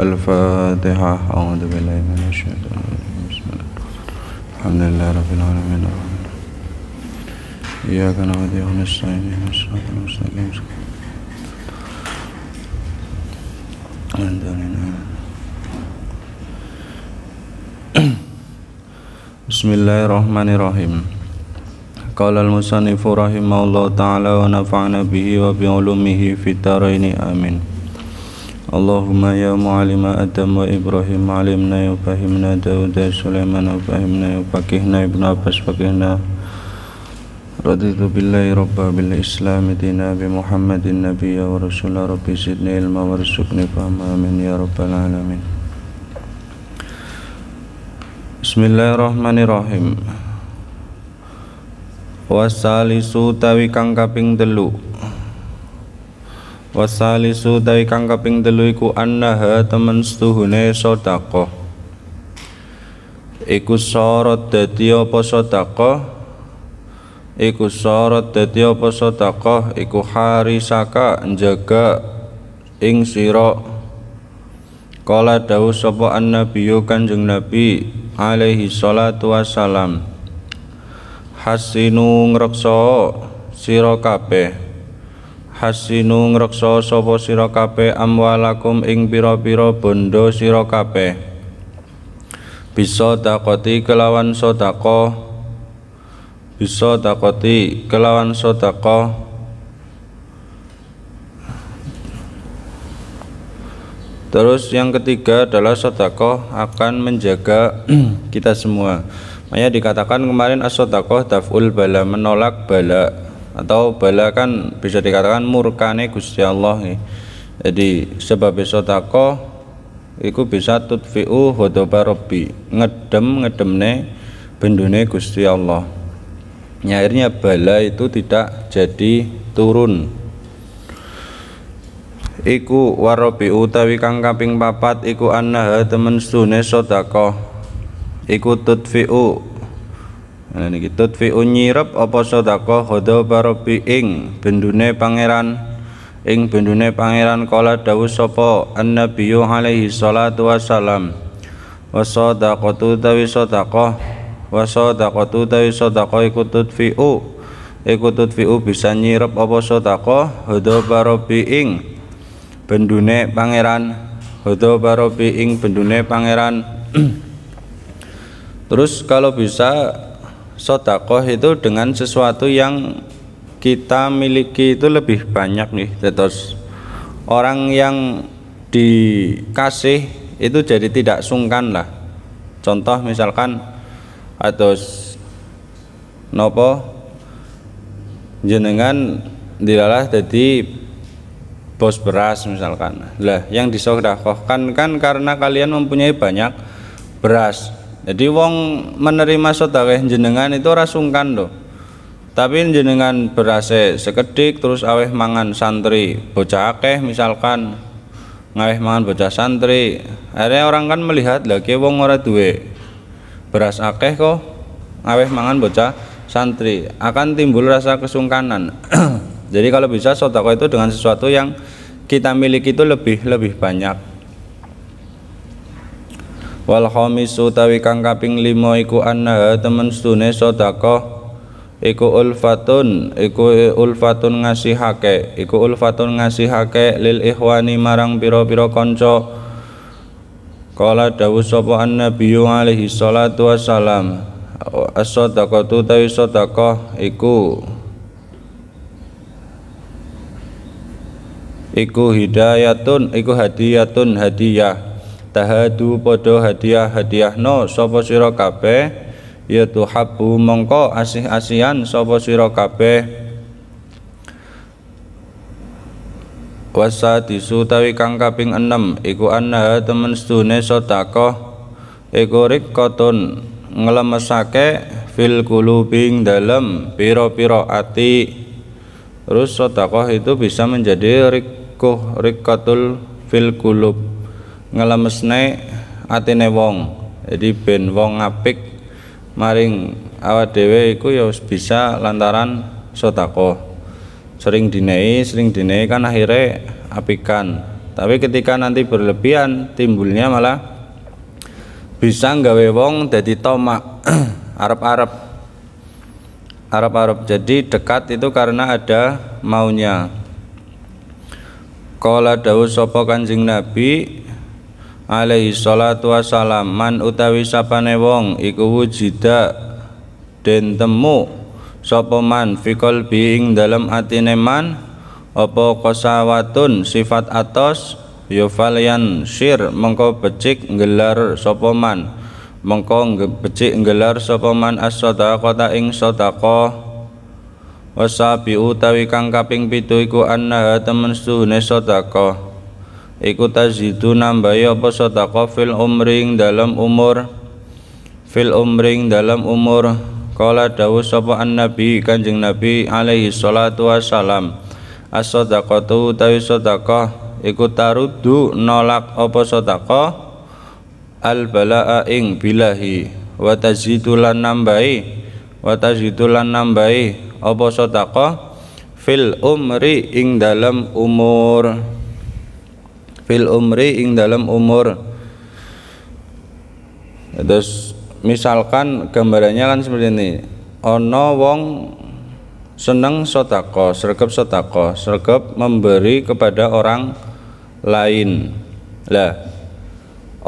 الفاتحة أعوذ بالله من الشيطان الرجيم الحمد لله رب العالمين إياك نعبد وإياك نستعين اهدنا الصراط المستقيم أنت بسم الله الرحمن الرحيم قال المصنف رحمه الله تعالى ونفعنا به وبعلومه في الدارين آمين Allahumma ya mu'alima Adam wa Ibrahim alimna ya fahimna Daud ya Sulaiman ya fahimna ya faqihna Ibn Abbas faqihna Raditu billahi rabba bil Islam, dina bi muhammadin nabiya wa rasulah rabbi sidni ilma wa rasukni fahma amin ya rabbal alamin Bismillahirrahmanirrahim Wasalisu tawikang kaping teluk wasalisu dai kang kaping telu iku annaha temen stuhune sodako iku sorot dadi apa sodako iku sorot dadi apa sodako iku hari saka njaga ing siro kola dawu sopo annabiyo kanjeng nabi alaihi salatu wassalam hasinu ngrekso siro kabeh hasinu ngreksa sapa sira kabeh amwalakum ing pira-pira bondo sira kabeh bisa takoti kelawan sotako bisa takoti kelawan sotako Terus yang ketiga adalah sodakoh akan menjaga kita semua. Maya dikatakan kemarin asodakoh daful bala menolak bala atau bala kan bisa dikatakan murkane Gusti Allah ya. jadi sebab tako ikut bisa tutfi'u hodoba robbi ngedem ngedemne bendune Gusti Allah nyairnya bala itu tidak jadi turun iku warobi utawi kang kaping papat iku anna temen sune sodako iku tutfi'u Nah, niki tudfi'u nyirap apa sedekah Hodo rabbi ing bendune pangeran ing bendune pangeran kala dawuh sapa annabiyyu alaihi salatu wassalam wasadaqatu tawi sedekah wasadaqatu tawi sedekah iku u iku tudfi'u bisa nyirep apa sedekah Hodo rabbi ing bendune pangeran Hodo rabbi ing bendune pangeran Terus kalau bisa sodakoh itu dengan sesuatu yang kita miliki itu lebih banyak nih terus orang yang dikasih itu jadi tidak sungkan lah contoh misalkan atau nopo jenengan dilalah jadi bos beras misalkan lah yang disodakohkan kan karena kalian mempunyai banyak beras jadi wong menerima sedekah jenengan itu ora sungkan loh tapi jenengan berase sekedik terus aweh mangan santri bocah akeh misalkan ngaweh mangan bocah santri akhirnya orang kan melihat lagi wong ora duwe beras akeh kok aweh mangan bocah santri akan timbul rasa kesungkanan jadi kalau bisa sotako itu dengan sesuatu yang kita miliki itu lebih lebih banyak wal khamisu tawi kang kaping 5 iku anna temen sedune sedekah iku ulfatun iku ulfatun ngasihake iku ulfatun ngasihake lil ikhwani marang pira-pira kanca Kala dawuh sapa annabiyyu alaihi salatu wassalam as tu tawi sedekah iku iku hidayatun iku hadiyatun hadiah tahadu podo hadiah hadiah no sopo siro kabeh ya hapu mongko asih asian sapa kape. kabeh disu tawi kang kaping enam iku anna temen sedune sotako iku koton ngelemesake fil kulubing dalam piro-piro ati terus sedekah itu bisa menjadi rikuh rikatul fil kulub ngelemesne atine wong jadi ben wong apik maring awa dhewe iku ya bisa lantaran sotako sering dinei sering dinei kan akhirnya apikan tapi ketika nanti berlebihan timbulnya malah bisa nggawe wong jadi tomak Arab-Arab Arab-Arab jadi dekat itu karena ada maunya Kala dawuh sapa Kanjeng Nabi alaihi salatu wassalam man utawi sapane wong iku wujida den temu sapa man fikol biing dalam atine man apa kosawatun sifat atos yufalian ya syir mengko becik gelar sapa man mengko becik gelar sapa man as-sadaqata ing sedekah wasabi utawi kang kaping pitu iku anna temen suhune sedekah iku tazidu nambahi apa sedekah fil umring dalam umur fil umring dalam umur Kala dawuh sapa annabi Kanjeng Nabi alaihi salatu wassalam As-sadaqatu tawi sadaqah iku taruddu nolak apa sadaqah al balaa ing bilahi wa lan nambahi wa lan nambahi apa sadaqah fil umri ing dalam umur fil umri ing dalam umur terus misalkan gambarannya kan seperti ini ono wong seneng sotako sergap sotako sergap memberi kepada orang lain lah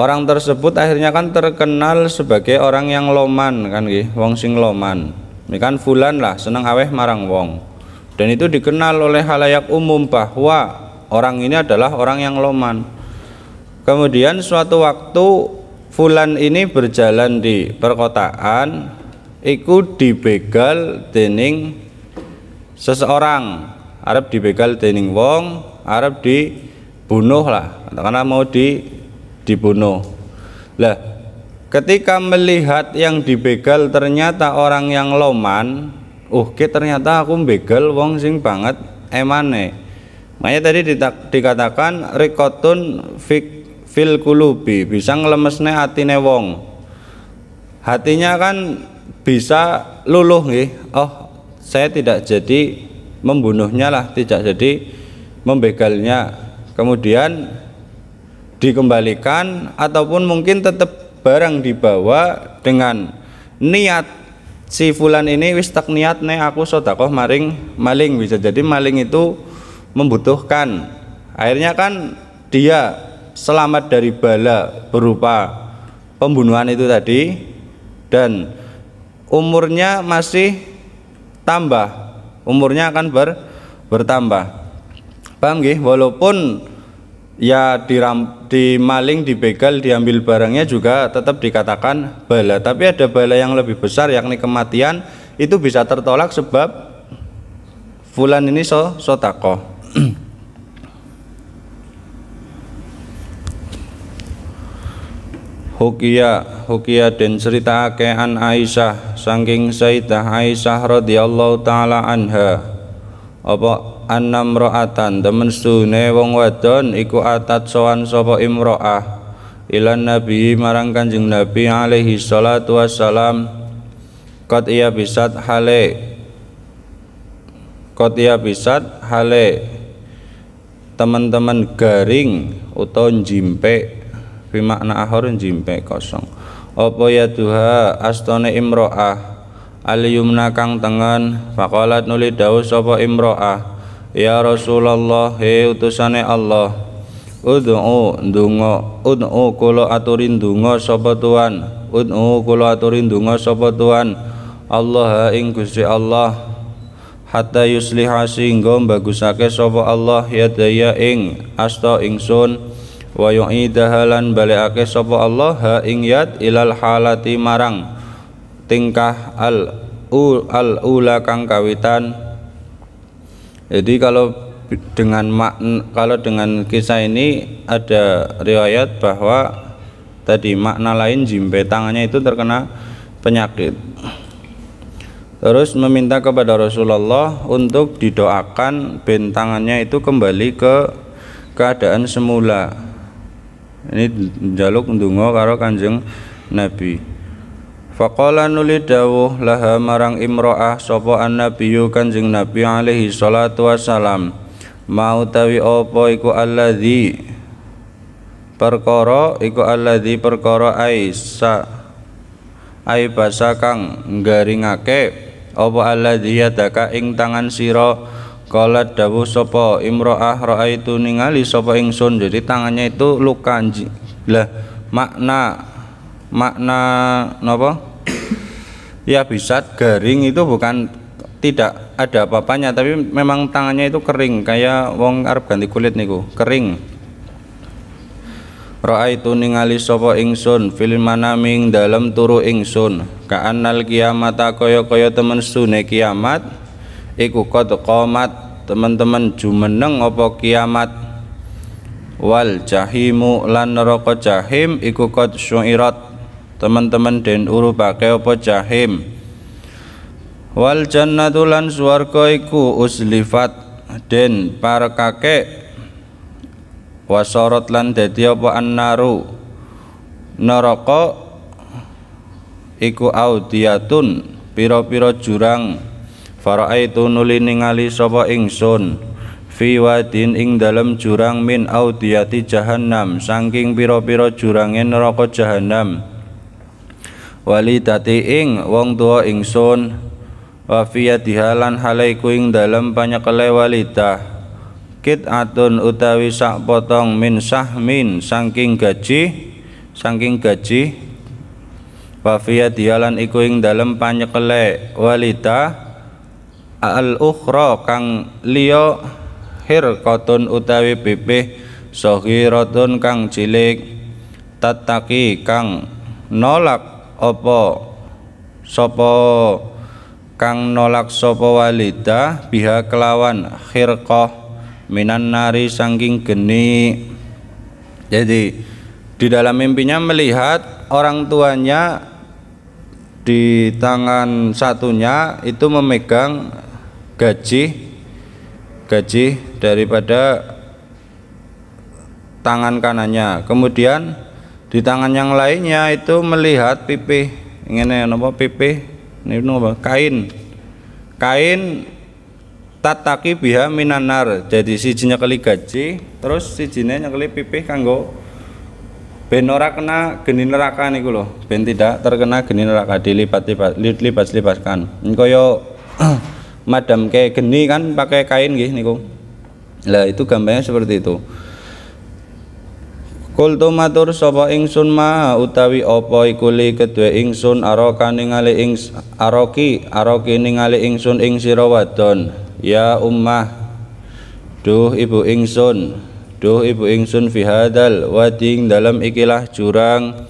orang tersebut akhirnya kan terkenal sebagai orang yang loman kan gih wong sing loman ini kan fulan lah seneng aweh marang wong dan itu dikenal oleh halayak umum bahwa orang ini adalah orang yang loman kemudian suatu waktu Fulan ini berjalan di perkotaan iku dibegal dening seseorang Arab dibegal dening wong Arab dibunuh lah karena mau di dibunuh lah ketika melihat yang dibegal ternyata orang yang loman uh ternyata aku begal wong sing banget emane makanya tadi dikatakan rikotun fik fil kulubi bisa ngelemesne atine wong hatinya kan bisa luluh nih. oh saya tidak jadi membunuhnya lah tidak jadi membegalnya kemudian dikembalikan ataupun mungkin tetap barang dibawa dengan niat si fulan ini wis tak niat nih aku sodakoh maring maling bisa jadi maling itu membutuhkan akhirnya kan dia selamat dari bala berupa pembunuhan itu tadi dan umurnya masih tambah umurnya akan ber, bertambah Bang, gih walaupun ya diram, dimaling dibegal diambil barangnya juga tetap dikatakan bala tapi ada bala yang lebih besar yakni kematian itu bisa tertolak sebab fulan ini so sotakoh Hukia hukia den cerita an Aisyah saking Sayyidah Aisyah radhiyallahu taala anha apa annamra'atan temen sune wong wadon iku atat sowan sapa imro'ah ilan nabi marang kanjeng nabi alaihi salatu wassalam kot ia bisat hale kot ia bisat hale teman-teman garing atau jimpe fi makna ahor jimpe kosong apa ya duha astone imro'ah aliyumna kang tengen faqalat nuli daus apa imro'ah ya Rasulullah he utusane Allah Udu'u dungo, Udu'u kula aturin dungo sapa tuan Udu'u kula aturin dungo sapa tuan Allah ing Gusti Allah hatta yusliha singgo bagusake sapa Allah yadaya ing asta ingsun wa lan baleake sapa Allah ha ing yad ilal halati marang tingkah al u al ula kang kawitan jadi kalau dengan makna kalau dengan kisah ini ada riwayat bahwa tadi makna lain jimpe tangannya itu terkena penyakit terus meminta kepada Rasulullah untuk didoakan bentangannya itu kembali ke keadaan semula ini jaluk ndungo karo Kanjeng Nabi Faqala nuli dawuh laha marang imro'ah sopoan nabiyu Kanjeng Nabi alaihi salatu wassalam mau tawi opo iku alladhi perkoro iku alladhi perkoro aisa aibasa basa kang nggaringake apa alladzi yadaka ing tangan sira Qalat dawu sapa imro'ah raaitu ningali sapa ingsun. Jadi tangannya itu luka Lah makna makna napa? ya bisa garing itu bukan tidak ada apa-apanya tapi memang tangannya itu kering kayak wong arep ganti kulit niku, kering itu ningali sopo ingsun fil manaming dalam turu ingsun Kaanal kiamata kaya-kaya temen sune kiamat iku qad qamat teman-teman jumeneng opo kiamat wal jahimu lan neraka jahim iku qad syuirat teman-teman den urupake opo jahim wal jannatu lan swarga iku uslifat den parekake wasorot lan dadi apa annaru neraka iku audiatun pira-pira jurang faraaitu nuli ningali sapa ingsun fi wadin ing dalam jurang min audiati jahannam saking pira-pira jurange neraka jahannam walidati ing wong tua ingsun wa fi yadihalan halaiku ing dalem panyekele walidah kit atun utawi sak potong min sahmin saking gaji saking gaji wafia dialan iku ing dalem panyekele walita al ukhra kang liya hirqatun utawi pipih rotun kang cilik tataki kang nolak opo, sopo. kang nolak sopo walita. biha kelawan khirqah minan nari sangking geni jadi di dalam mimpinya melihat orang tuanya di tangan satunya itu memegang gaji gaji daripada tangan kanannya kemudian di tangan yang lainnya itu melihat pipih ingin apa pipih ini apa kain kain tataki biha minanar jadi si jinnya kali gaji terus si yang kali pipih kanggo ben ora kena geni neraka nih loh, ben tidak terkena geni neraka dilipat-lipat lipat-lipatkan yo madam kayak geni kan pakai kain nggih niku lah itu gambarnya seperti itu Kultu matur sapa ingsun ma utawi apa iku li kedue ingsun aroka ningali ing aroki aroki ningali ingsun ing sira wadon ya ummah duh ibu ingsun duh ibu ingsun fihadal wating wading dalam ikilah jurang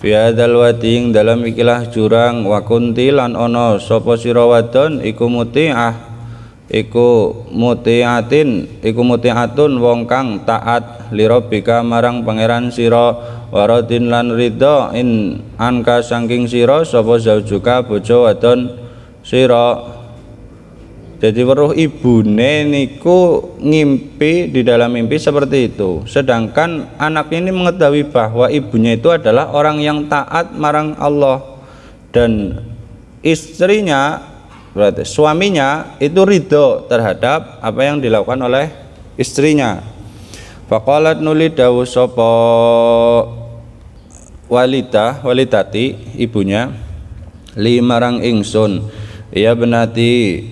fihadal wating wading dalam ikilah jurang wa kuntilan ono sopo sira wadon iku mutiah iku mutiatin iku mutiatun wong kang taat lirobika marang pangeran siro waradin lan rido in anka sangking siro, sopo zaujuka bojo wadon siro jadi weruh ibu niku ngimpi di dalam mimpi seperti itu sedangkan anak ini mengetahui bahwa ibunya itu adalah orang yang taat marang Allah dan istrinya berarti suaminya itu ridho terhadap apa yang dilakukan oleh istrinya Fakolat nuli dawu sopo walita walitati ibunya limarang ingsun ya benati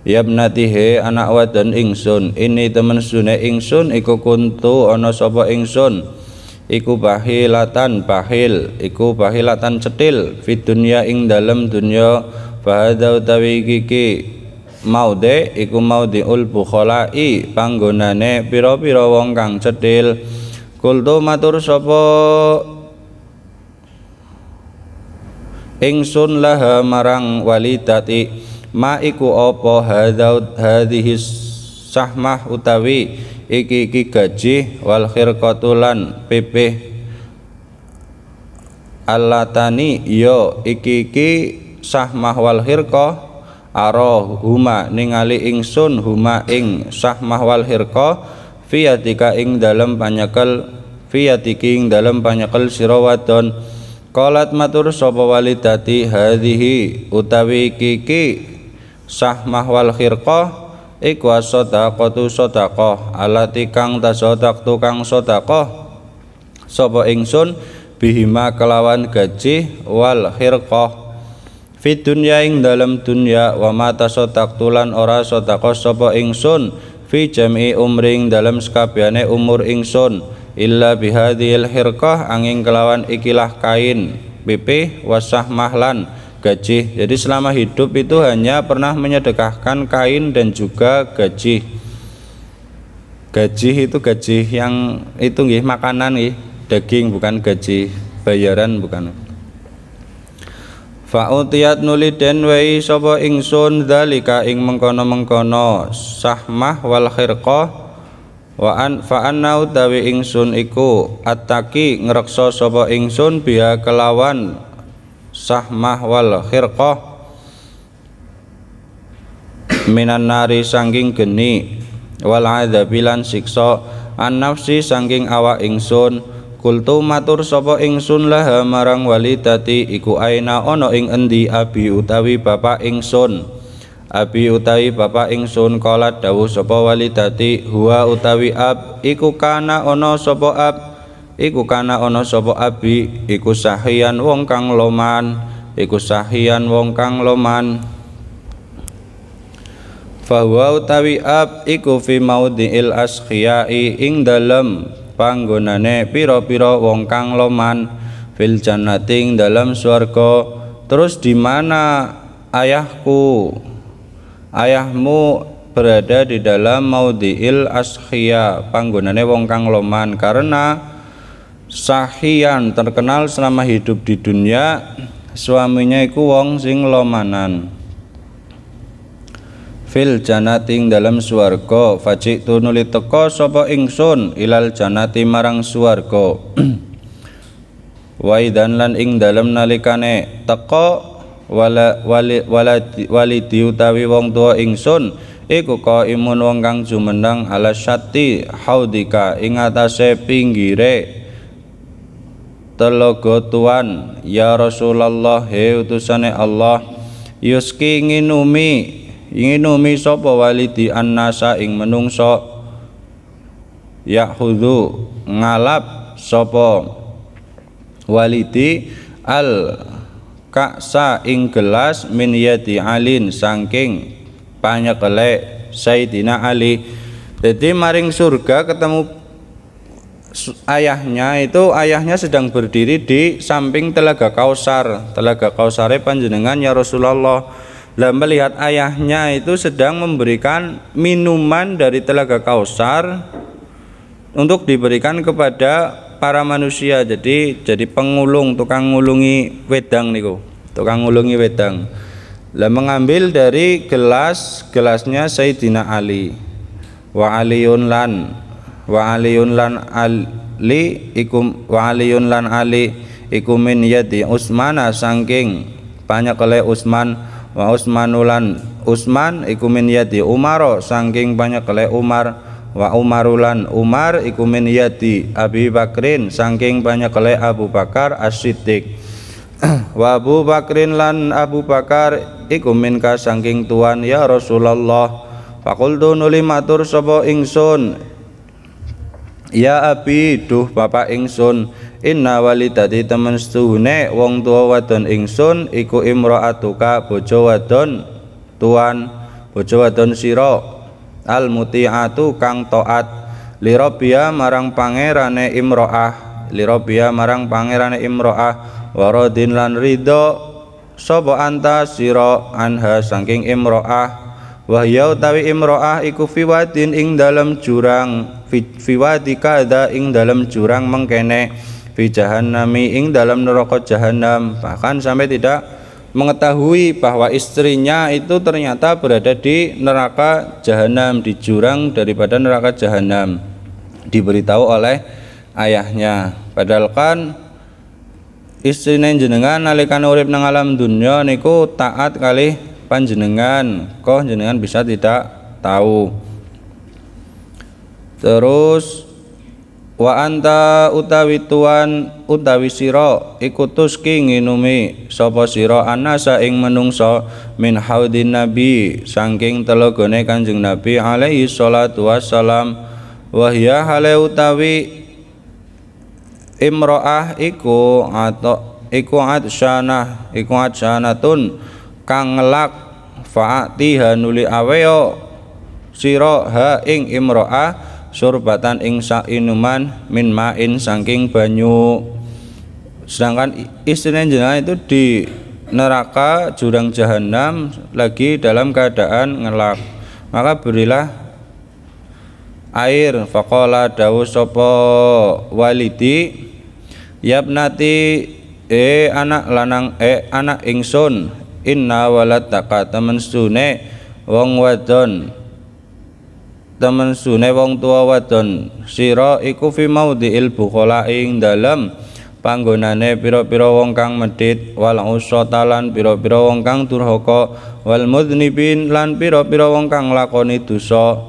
Yabnati he anak wadon ingsun ini temen sune ingsun iku kuntu ana sapa ingsun iku bahilatan bahil iku bahilatan cetil fi dunya ing dalem dunya fahadha utawi iki maude iku maudiul bukhalai panggonane pira-pira wong kang cetil kultu matur sapa ingsun laha marang walidati ma iku apa hadzau hadhihi sahmah utawi iki iki gaji wal khirqatulan pipih alatani yo ya, iki iki sahmah wal hirko aroh huma ningali ingsun huma ing sahmah wal hirko fiyatika ing dalam panyekel fiyatiki ing dalam panyekel sirawaton kolat qalat matur sapa walidati hadhihi utawi iki sahmah wal khirqah iku sadaqatu sadaqah alati kang tasadaq tukang sadaqah sapa ingsun bihima kelawan gaji wal khirqah fi dunya ing dalam dunya wa mata sadaq tulan ora sadaqah sapa ingsun fi jami umring dalam sekabiane umur ingsun illa bihadhil khirqah angin kelawan ikilah kain BP wasah mahlan gaji jadi selama hidup itu hanya pernah menyedekahkan kain dan juga gaji gaji itu gaji yang itu nih makanan nih daging bukan gaji bayaran bukan Fa'utiyat nuli den wei sapa ingsun dalika ing mengkono-mengkono sahmah wal khirqoh wa an fa anna utawi ingsun iku ataki ngrekso sapa ingsun biha kelawan sahmah wal khirqah minan nari sangking geni wal adzabilan siksa an nafsi sangking awak ingsun kultu matur sopo ingsun laha marang walidati iku aina ono ing endi abi utawi bapak ingsun abi utawi bapak ingsun kolat dawu sopo walitati huwa utawi ab iku kana ono sopo ab iku kana ana sapa abi iku sahian wong kang loman iku sahian wong kang loman bahwa utawi ab iku fi maudhi'il askhiyai ing dalem panggonane pira-pira wong kang loman fil jannati ing dalem swarga terus di mana ayahku ayahmu berada di dalam maudhi'il askhia panggonane wong kang loman karena sahian terkenal selama hidup di dunia suaminya iku wong sing lomanan fil janating dalam suargo fajik tunuli teko sopo ingsun ilal janati marang suargo waidan lan ing dalam nalikane teko wala wali, wala wali diutawi wong tua ingsun iku imun wong kang jumeneng ala syati haudika ing atase pinggire telaga tuan ya Rasulullah he utusane Allah yuski nginumi nginumi sapa walidi annasa ing menungso yakhudhu ngalap sapa walidi al kaksa ing gelas min yadi alin sangking panyekele Sayyidina Ali jadi maring surga ketemu ayahnya itu ayahnya sedang berdiri di samping telaga Kausar. Telaga Kausare panjenengan ya Rasulullah. Dan melihat ayahnya itu sedang memberikan minuman dari telaga Kausar untuk diberikan kepada para manusia. Jadi jadi pengulung, tukang ngulungi wedang niku, tukang ngulungi wedang. dan mengambil dari gelas gelasnya Sayyidina Ali wa Aliun lan wa aliyun lan ali ikum wa aliyun lan ali ikum min yadi usmana sangking banyak panyekele usman wa usmanulan usman ikum min yadi umaro sangking panyekele umar wa umarulan umar ikum min yadi abi bakrin sangking banyak panyekele abu bakar as wa abu bakrin lan abu bakar ikum min ka sangking tuan ya rasulullah Fakultu nuli matur sopo ingsun Ya abi duh bapak ingsun inna walidati temen setuhune wong tua wadon ingsun iku atuka bojo wadon tuan bojo wadon siro al muti'atu kang Toat Liropia marang pangerane imroah Liropia marang pangerane imroah warodin lan ridho sobo anta siro anha sangking imroah wahyau tawi imroah iku fiwatin ing dalam jurang fiwadi kada ing dalam jurang mengkene fi jahannami ing dalam neraka jahanam bahkan sampai tidak mengetahui bahwa istrinya itu ternyata berada di neraka jahanam di jurang daripada neraka jahanam diberitahu oleh ayahnya padahal kan yang jenengan nalikan urip nang alam dunya niku taat kali panjenengan kok jenengan bisa tidak tahu terus wa anta utawi tuan utawi siro ikutus king inumi sopo siro anasa ing menungso min haudin nabi saking telogone kanjeng nabi alaihi salatu wassalam wa hiya hale utawi imroah iku atau iku atsanah iku atsanatun kang ngelak fa'atiha nuli aweo siro ha ing imroah surbatan ing sak inuman min main saking banyu sedangkan istrinya jenengan itu di neraka jurang jahanam lagi dalam keadaan ngelak maka berilah air fakola dawu sopo Yap nati e anak lanang e anak ingsun inna walad taka temen wong wadon temen sune wong tua wadon siro iku fi maudhiil kola ing dalam panggonane piro-piro wong kang walang wal talan piro-piro wong kang turhoko wal mudnibin lan piro-piro wong kang lakoni tuso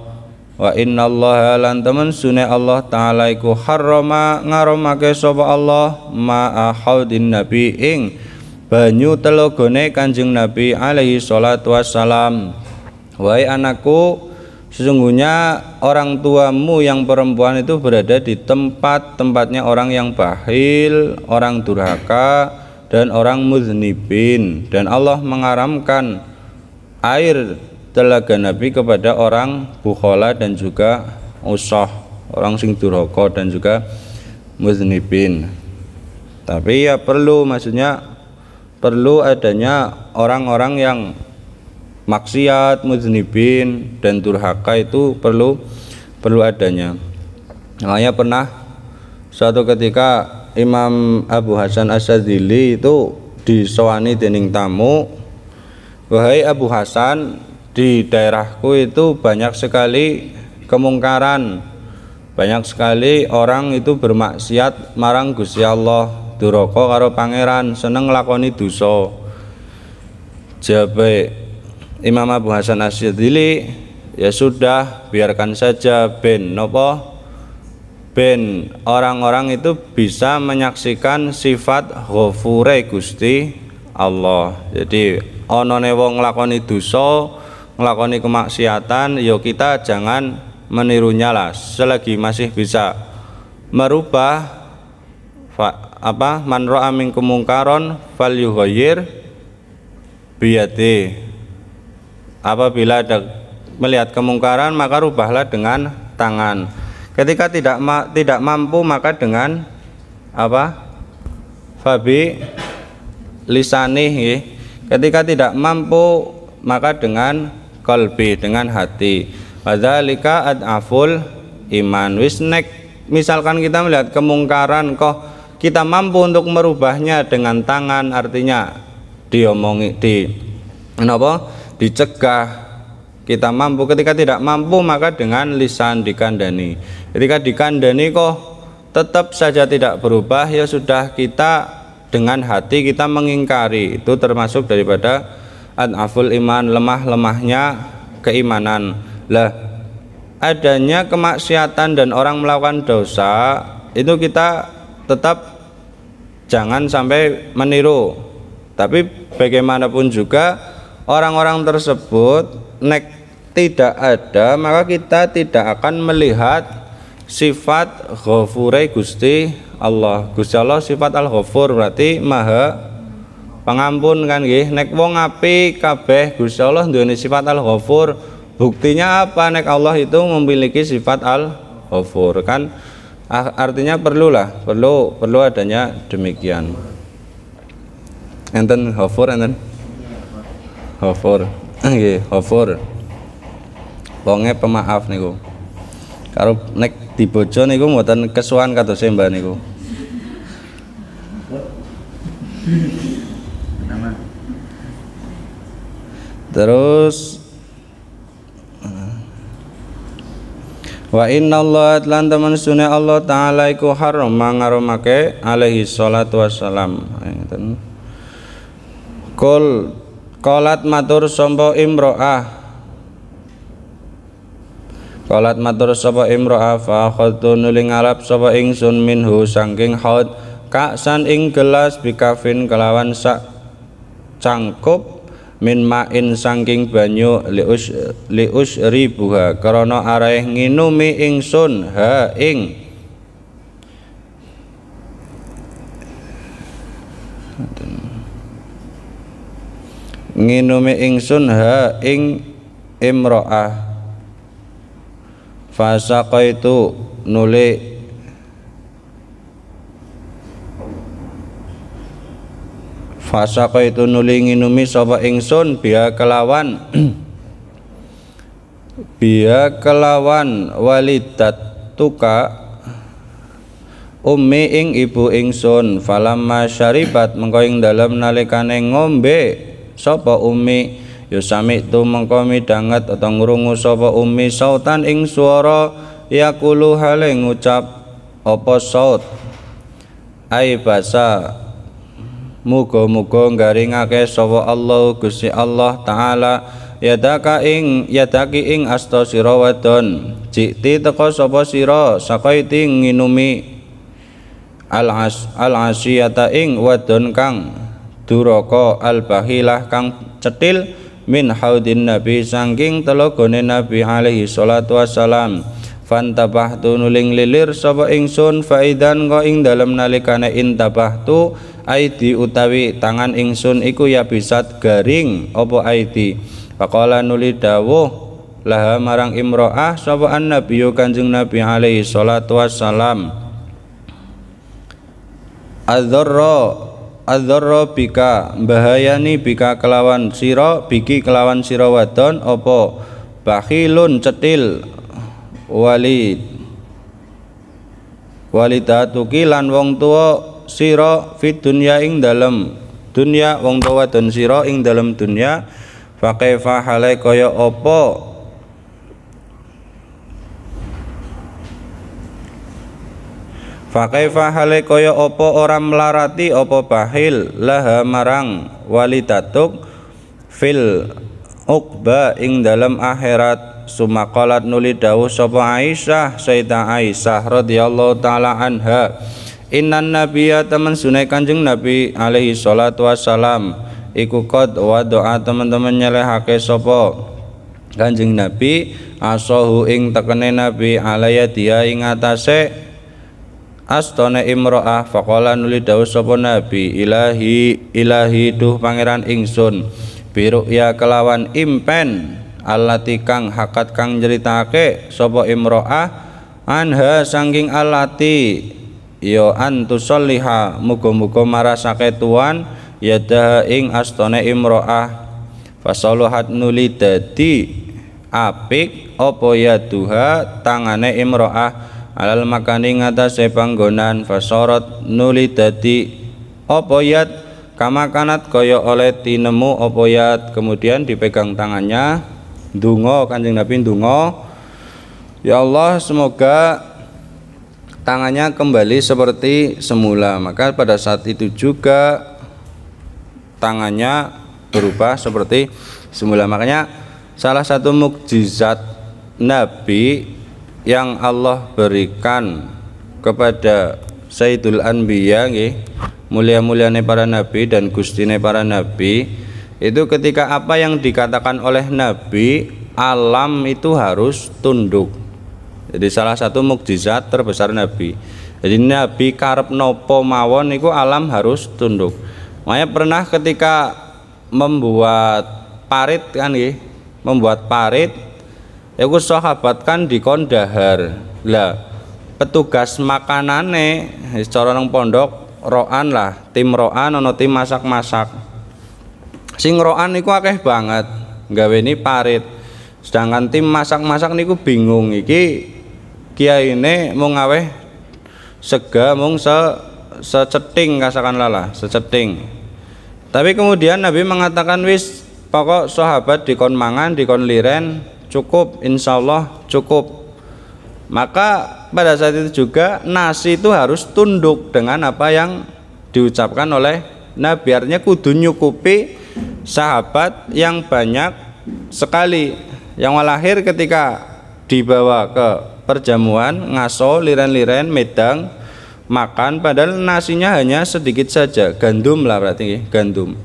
wa allah lan temen sune Allah taala iku harrama ngaromake soba Allah ma'a haudin nabi ing banyu telogone kanjeng nabi alaihi salatu wassalam wae anakku sesungguhnya orang tuamu yang perempuan itu berada di tempat-tempatnya orang yang bahil, orang durhaka, dan orang muznibin. Dan Allah mengaramkan air telaga Nabi kepada orang bukhola dan juga usah, orang sing durhaka dan juga muznibin. Tapi ya perlu maksudnya perlu adanya orang-orang yang maksiat, muznibin dan durhaka itu perlu perlu adanya. Makanya nah, pernah suatu ketika Imam Abu Hasan Asadili itu disewani dening tamu, "Wahai Abu Hasan, di daerahku itu banyak sekali kemungkaran. Banyak sekali orang itu bermaksiat marang Gusti Allah, duraka karo pangeran, seneng lakoni duso, Jabe Imam Abu Hasan Asyadili ya sudah biarkan saja ben nopo ben orang-orang itu bisa menyaksikan sifat ghafure Gusti Allah. Jadi onone wong lakoni duso ngelakoni kemaksiatan yo ya kita jangan menirunya lah selagi masih bisa merubah fa, apa manro ra'a kemungkaron mungkaron falyughayyir Apabila ada melihat kemungkaran maka rubahlah dengan tangan. Ketika tidak ma tidak mampu maka dengan apa? Fabi lisanih. Ketika tidak mampu maka dengan kolbi dengan hati. ad ad'aful iman wisnek. Misalkan kita melihat kemungkaran kok kita mampu untuk merubahnya dengan tangan artinya diomongi di kenapa dicegah kita mampu ketika tidak mampu maka dengan lisan dikandani ketika dikandani kok tetap saja tidak berubah ya sudah kita dengan hati kita mengingkari itu termasuk daripada anaful iman lemah-lemahnya keimanan lah adanya kemaksiatan dan orang melakukan dosa itu kita tetap jangan sampai meniru tapi bagaimanapun juga orang-orang tersebut nek tidak ada maka kita tidak akan melihat sifat ghafure Gusti Allah Gusti Allah sifat al-ghafur berarti maha pengampun kan gih nek wong api kabeh Gusti Allah duweni sifat al-ghafur buktinya apa nek Allah itu memiliki sifat al-ghafur kan ah, artinya perlulah perlu perlu adanya demikian enten ghafur enten hafur. Nggih, Ghafur. pokoknya pemaaf niku. Karo nek bojo niku kesuan kesuan kados mbak niku. Terus Wa inna Allah atlan teman sunnah Allah Ta'ala iku haram mangaromake alaihi salatu wassalam Kul Kolat matur sompo imro'ah Kolat matur sapa imro'ah fa khadtu nuling sopo ing sun minhu sangking hot kaksan ing gelas bikafin kelawan sak cangkup min main sangking banyu lius lius ribuha krana areh nginumi ingsun ha ing nginumi ingsun ha ing imro'ah itu nuli itu nuli nginumi sapa ingsun biha kelawan biha kelawan walidat tuka Umi ing ibu ingsun sun. masyaribat mengkoing dalam nalikane ngombe sapa ummi yusami ya tu mengko midanget atau ngrungu sapa ummi sautan ing swara yaqulu hale ngucap apa saut ai basa muga-muga garingake sapa Allah Gusti Allah taala yadaka ing yadaki ing asta sira wadon jikti teka sapa sira sakaiti nginumi al as al asiyata ing wadon kang Duroko al-bahilah kang cetil min haudin nabi sangking telogone nabi alaihi salatu wassalam fantabahtu nuling lilir sapa ingsun faidan ko ing dalem nalikane tu aidi utawi tangan ingsun iku ya bisat garing opo aidi pakola nuli dawuh laha marang imro'ah sapa annabi kanjeng nabi alaihi salatu wassalam adzarra adzarra bika bahayani bika kelawan siro biki kelawan sira wadon apa bakhilun cetil walid walidatuki lan wong tua siro fit dunya ing dalem dunya wong tua wadon siro ing dalem dunya fa kaifa hale kaya apa Fakaifa hale kaya apa ora melarati apa bahil laha marang walitatuk fil ukba ing dalam akhirat sumaqalat nuli dawu sapa Aisyah Sayyidah Aisyah radhiyallahu taala anha Innan nabiya teman sunai kanjeng Nabi alaihi salatu wassalam iku kod wa doa teman-teman nyelehake sapa Kanjeng Nabi asohu ing tekene Nabi alaya dia ing atase astone imro'ah faqala nuli dawuh sapa nabi ilahi ilahi duh pangeran ingsun biru ya kelawan impen alati kang hakat kang nyeritake sapa imro'ah anha sangking yo ya antu antusalliha muga-muga marasake tuan yadaha ing astone imro'ah fasaluhat nuli dadi apik opo ya duha tangane imro'ah alal makani ngatasé panggonan fasorot nuli dadi opoyat, yat kamakanat koyo oleh tinemu opoyat, yat kemudian dipegang tangannya dungo kanjeng Nabi dungo ya Allah semoga tangannya kembali seperti semula maka pada saat itu juga tangannya berubah seperti semula makanya salah satu mukjizat Nabi yang Allah berikan kepada Sayyidul Anbiya nggih mulia-muliane para nabi dan gustine para nabi itu ketika apa yang dikatakan oleh nabi alam itu harus tunduk jadi salah satu mukjizat terbesar nabi jadi nabi karep nopo mawon itu alam harus tunduk makanya pernah ketika membuat parit kan nggih membuat parit Iku sahabat kan dikon dahar. Lah petugas makanane secara nang pondok roan lah, tim roan ono tim masak-masak. Sing roan niku akeh banget, ini parit. Sedangkan tim masak-masak niku bingung iki kiai ini mau ngaweh sega mau se seceting kasakan lala seceting tapi kemudian Nabi mengatakan wis pokok sahabat dikon mangan dikon liren cukup insya Allah cukup maka pada saat itu juga nasi itu harus tunduk dengan apa yang diucapkan oleh Nabi artinya kudu nyukupi sahabat yang banyak sekali yang walahir ketika dibawa ke perjamuan ngaso liren-liren medang makan padahal nasinya hanya sedikit saja gandum lah berarti gandum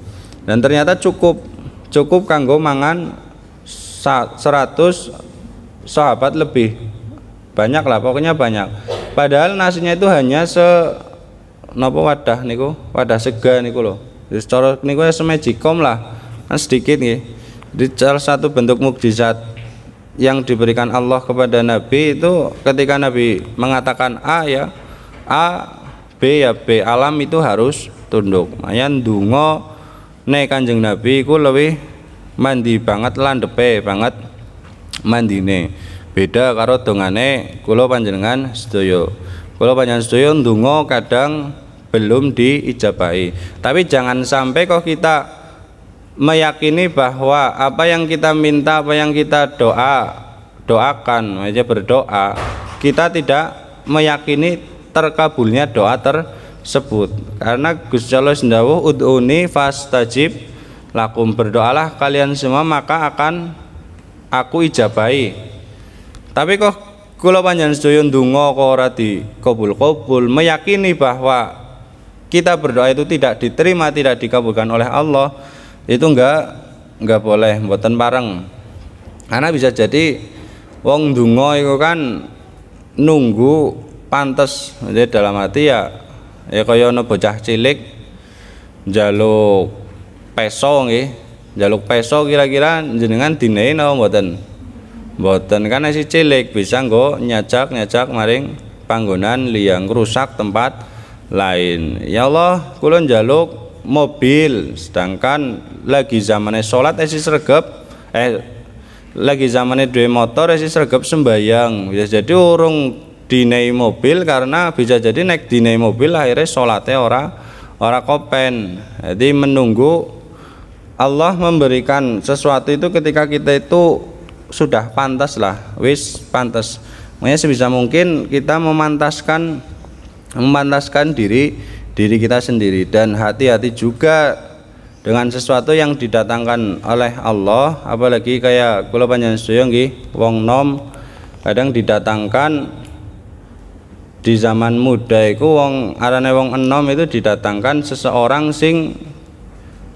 dan ternyata cukup cukup kanggo mangan 100 sahabat lebih banyak lah pokoknya banyak padahal nasinya itu hanya se nopo wadah niku wadah sega niku loh jadi secara niku ya semajikom lah kan sedikit nih di salah satu bentuk mukjizat yang diberikan Allah kepada Nabi itu ketika Nabi mengatakan A ya A B ya B alam itu harus tunduk mayan nah, dungo nek kanjeng Nabi ku lebih mandi banget depe banget mandi nih. beda karo dongane kulo panjenengan setuju. kulo panjenengan setuju, ndonga kadang belum diijabahi tapi jangan sampai kok kita meyakini bahwa apa yang kita minta apa yang kita doa doakan aja berdoa kita tidak meyakini terkabulnya doa tersebut karena Gusti Allah sendawuh ud'uni fastajib lakum berdoalah kalian semua maka akan aku ijabai. tapi kok kalau panjang sedaya dungo, kok ora kobul kabul meyakini bahwa kita berdoa itu tidak diterima tidak dikabulkan oleh Allah itu enggak enggak boleh buatan bareng karena bisa jadi wong dungo itu kan nunggu pantas jadi dalam hati ya ya kaya bocah cilik jaluk peso nggih. jaluk peso kira-kira jenengan dinei napa mboten? Mboten kan si cilik bisa nggo nyajak-nyajak maring panggonan liang rusak tempat lain. Ya Allah, kula jaluk mobil sedangkan lagi zamannya salat esi sregep eh lagi zamannya dua motor esi sregep sembayang bisa jadi urung dinei mobil karena bisa jadi naik dinei mobil akhirnya sholatnya ora ora kopen jadi menunggu Allah memberikan sesuatu itu ketika kita itu sudah pantas lah wis pantas makanya sebisa mungkin kita memantaskan memantaskan diri diri kita sendiri dan hati-hati juga dengan sesuatu yang didatangkan oleh Allah apalagi kayak kula panjenengan sedaya nggih wong nom kadang didatangkan di zaman muda itu wong arane wong enom itu didatangkan seseorang sing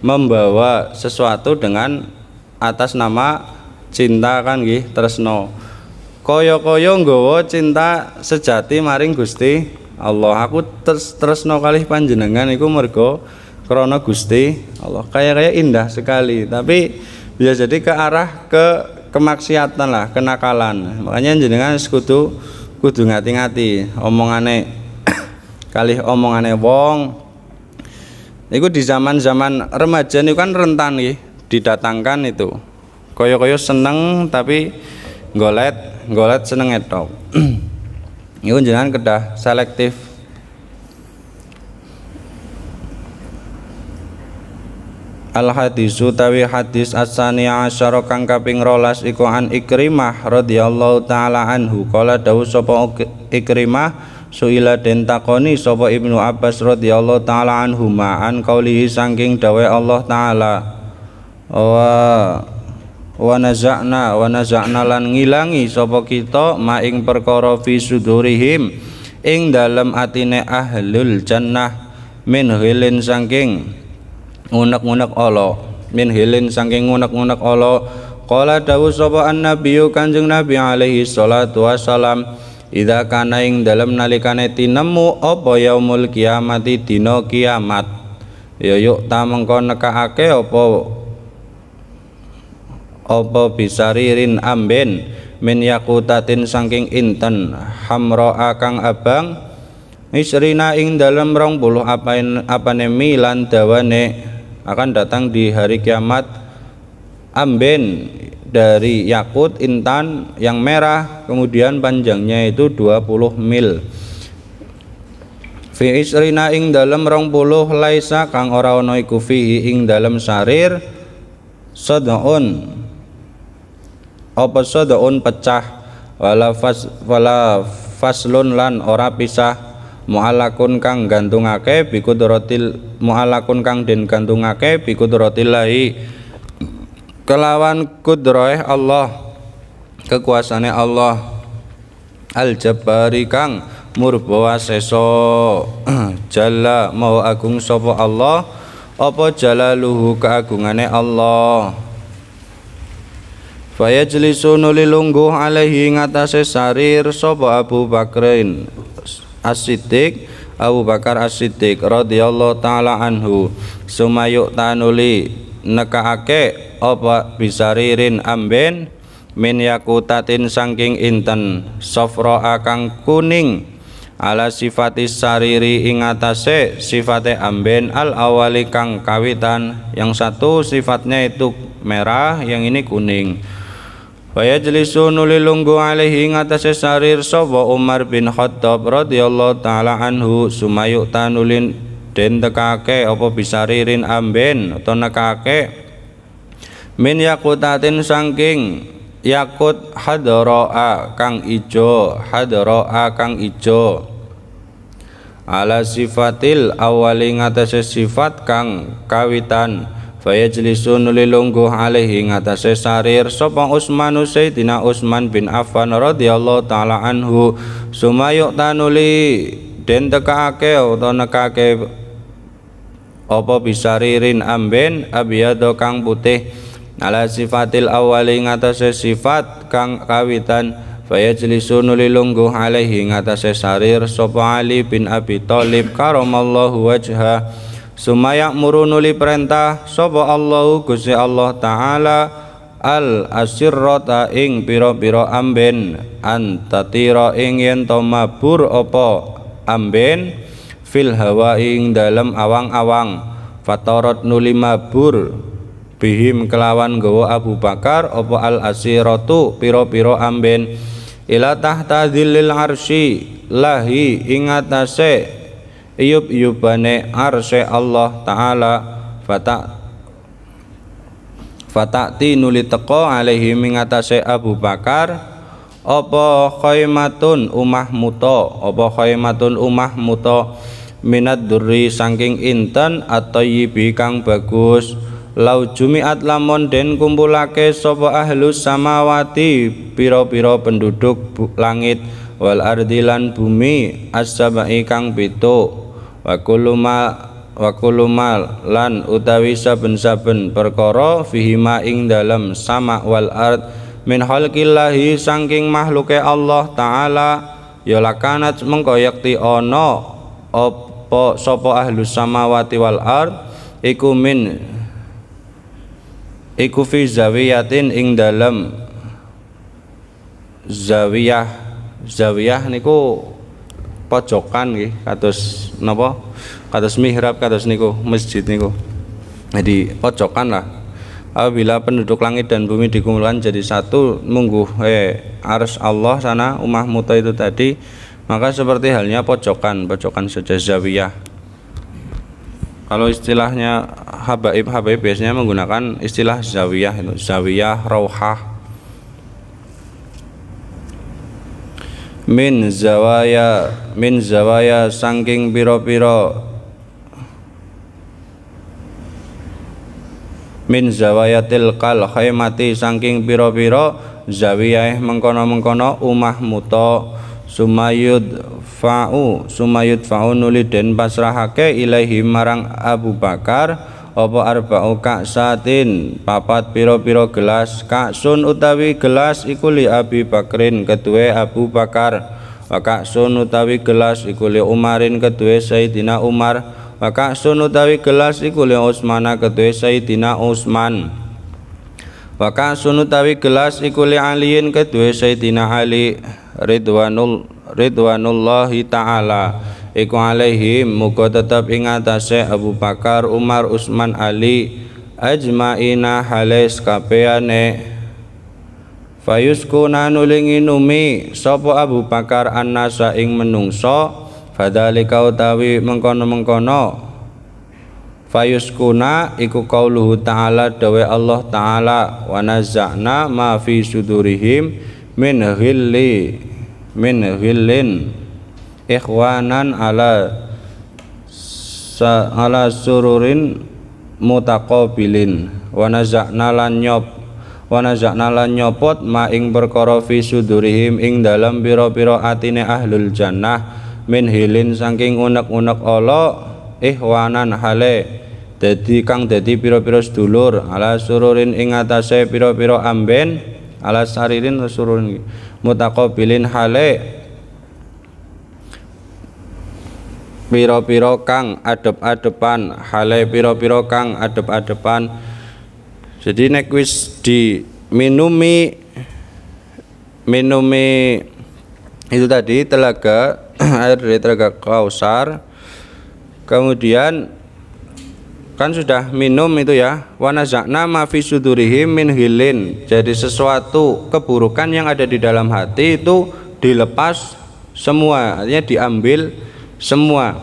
membawa sesuatu dengan atas nama cinta kan gih tresno koyo koyo nggowo cinta sejati maring Gusti Allah aku ters, no kali panjenengan iku mergo krono Gusti Allah kayak kayak indah sekali tapi bisa jadi ke arah ke kemaksiatan lah kenakalan makanya jenengan sekutu kudu ngati-ngati omongane omong omongane wong Iku di zaman-zaman remaja ini kan rentan nih didatangkan itu. koyo koyo seneng tapi golet, golet seneng itu. Iku jangan kedah selektif. Al hadis utawi hadis asani asyara kang kaping rolas iku Ikrimah radhiyallahu taala anhu kala dawuh Ikrimah Suila den takoni sapa Ibnu Abbas radhiyallahu taala anhuma an qaulihi saking dawai Allah taala wa wa nazakna wa nazakna lan ngilangi sapa kita maing perkara fi sudurihim ing dalem atine ahlul jannah min hilin saking unek-unek Allah min hilin saking unek-unek Allah qala dawu sapa an nabiyyu kanjeng nabi alaihi salatu wasalam Idza kana ing dalem nalikane tinemu apa yaumul kiamati dino kiamat. Ya yuk ta mengko nekakake apa apa bisaririn amben min yakutatin saking inten hamra akang abang Isrina ing dalam rong puluh apain apane milan dawane akan datang di hari kiamat amben dari yakut intan yang merah kemudian panjangnya itu 20 mil fi isrina ing dalem rong puluh laisa kang ora ono iku fihi ing dalem sarir sadaun apa sadaun pecah wala fas wala faslun lan ora pisah mu'alakun kang gantungake bikudratil mu'alakun kang den gantungake lahi kelawan kudroh Allah kekuasaannya Allah al jabari kang murbawa seso jala mau agung sopo Allah apa luhu keagungannya Allah jelisu nuli lungguh alaihi ngatasi sarir sopo Abu Bakrin asidik Abu Bakar asidik radhiyallahu taala anhu sumayuk tanuli nekaake apa bisaririn amben min yakutatin sangking inten sofro akang kuning ala sifati sariri ingatase sifate amben al awali kang kawitan yang satu sifatnya itu merah yang ini kuning Faya jelisu nuli lunggu alaihi ngatasi sarir sobo Umar bin Khattab radhiyallahu ta'ala anhu sumayuk tanulin den tekake apa bisaririn amben atau nekake min yakutatin sangking yakut hadroa kang ijo hadroa kang ijo ala sifatil awali ngatasi sifat kang kawitan fayajlisu nuli lungguh alaihi ngatasi sarir sapa Usmanu Sayyidina Usman bin Affan radhiyallahu taala anhu sumayuk tanuli den tekaake utawa nekake apa bisaririn amben abiyado kang putih ala sifatil awali ngatasé sifat kang kawitan fayajlisu nuli lungguh alaihi ngatasé sarir sapa Ali bin Abi Thalib karamallahu wajha muru murunuli perintah sobo Allahu Gusti Allah taala al asirrata ing piro piro amben antatira ing yen toma mabur opo amben fil hawa ing dalam awang-awang fatorot nuli mabur bihim kelawan gawa Abu Bakar opo al asiratu piro piro amben ila tahta dzillil arsi lahi ingatase iyub-iyubane arse Allah taala fatak ti nuli teko alaihi ingatase Abu Bakar opo khaymatun umah muto apa khaymatun umah muto minat duri sangking inten atau yibi kang bagus Lau jumiat lamun den kumpulake Sopo ahlus samawati piro-piro penduduk langit wal ardilan bumi asabai kang pitu wakulumal kuluma lan utawi saben-saben perkoro, fihima ing dalam sama wal ard min halkillahi sangking makhluke Allah taala yolakanat lakanat ono yakti Sopo ahlus samawati wal ard iku min iku fi zawiyatin ing dalam zawiyah zawiyah niku pojokan nggih kados napa kados mihrab kados niku masjid niku jadi pojokan lah apabila penduduk langit dan bumi dikumpulkan jadi satu munggu eh arus Allah sana umah muta itu tadi maka seperti halnya pojokan pojokan saja zawiyah kalau istilahnya habaib habaib biasanya menggunakan istilah zawiyah itu zawiyah rohah min zawaya min zawaya sangking piro-piro min zawaya tilkal mati sangking piro-piro zawiyah mengkono-mengkono umah muto sumayud Fa'u Sumayut Fa'u nuli den pasrahake ilaihi marang Abu Bakar Opo arba'u kaksatin papat piro-piro gelas kaksun utawi gelas ikuli Abi Bakrin ketue Abu Bakar Waka sun utawi gelas ikuli Umarin ketue Sayyidina Umar Waka sun utawi gelas ikuli Usmana ketue kedue Sayyidina Utsman Waka sun utawi gelas ikuli Aliin kedue Sayyidina Ali Ridwanul ridwanullahi taala iku alaihim muga tetep ing Abu Bakar Umar Utsman Ali ajmaina hales kabehane Fayusku nuling inumi sopo Abu Bakar annasa ing menungso kau tawi mengkono-mengkono fayuskuna iku qauluhu ta'ala dawe Allah ta'ala wanazakna nazza'na ma fi sudurihim min ghilli min hillin ikhwanan ala ala sururin mutaqabilin wa nazakna lan nyop wa nazakna lan nyopot ma ing perkara fi sudurihim ing dalam pira-pira atine ahlul jannah min hilin saking unek-unek Allah ikhwanan hale dadi kang dadi pira-pira sedulur ala sururin ing atase pira-pira amben ala saririn sururin mutakobilin hale piro-piro kang adep-adepan hale piro-piro kang adep-adepan jadi nek wis diminumi minumi itu tadi telaga air dari telaga kausar kemudian kan sudah minum itu ya wanazakna ma fi sudurihim min hilin jadi sesuatu keburukan yang ada di dalam hati itu dilepas semua artinya diambil semua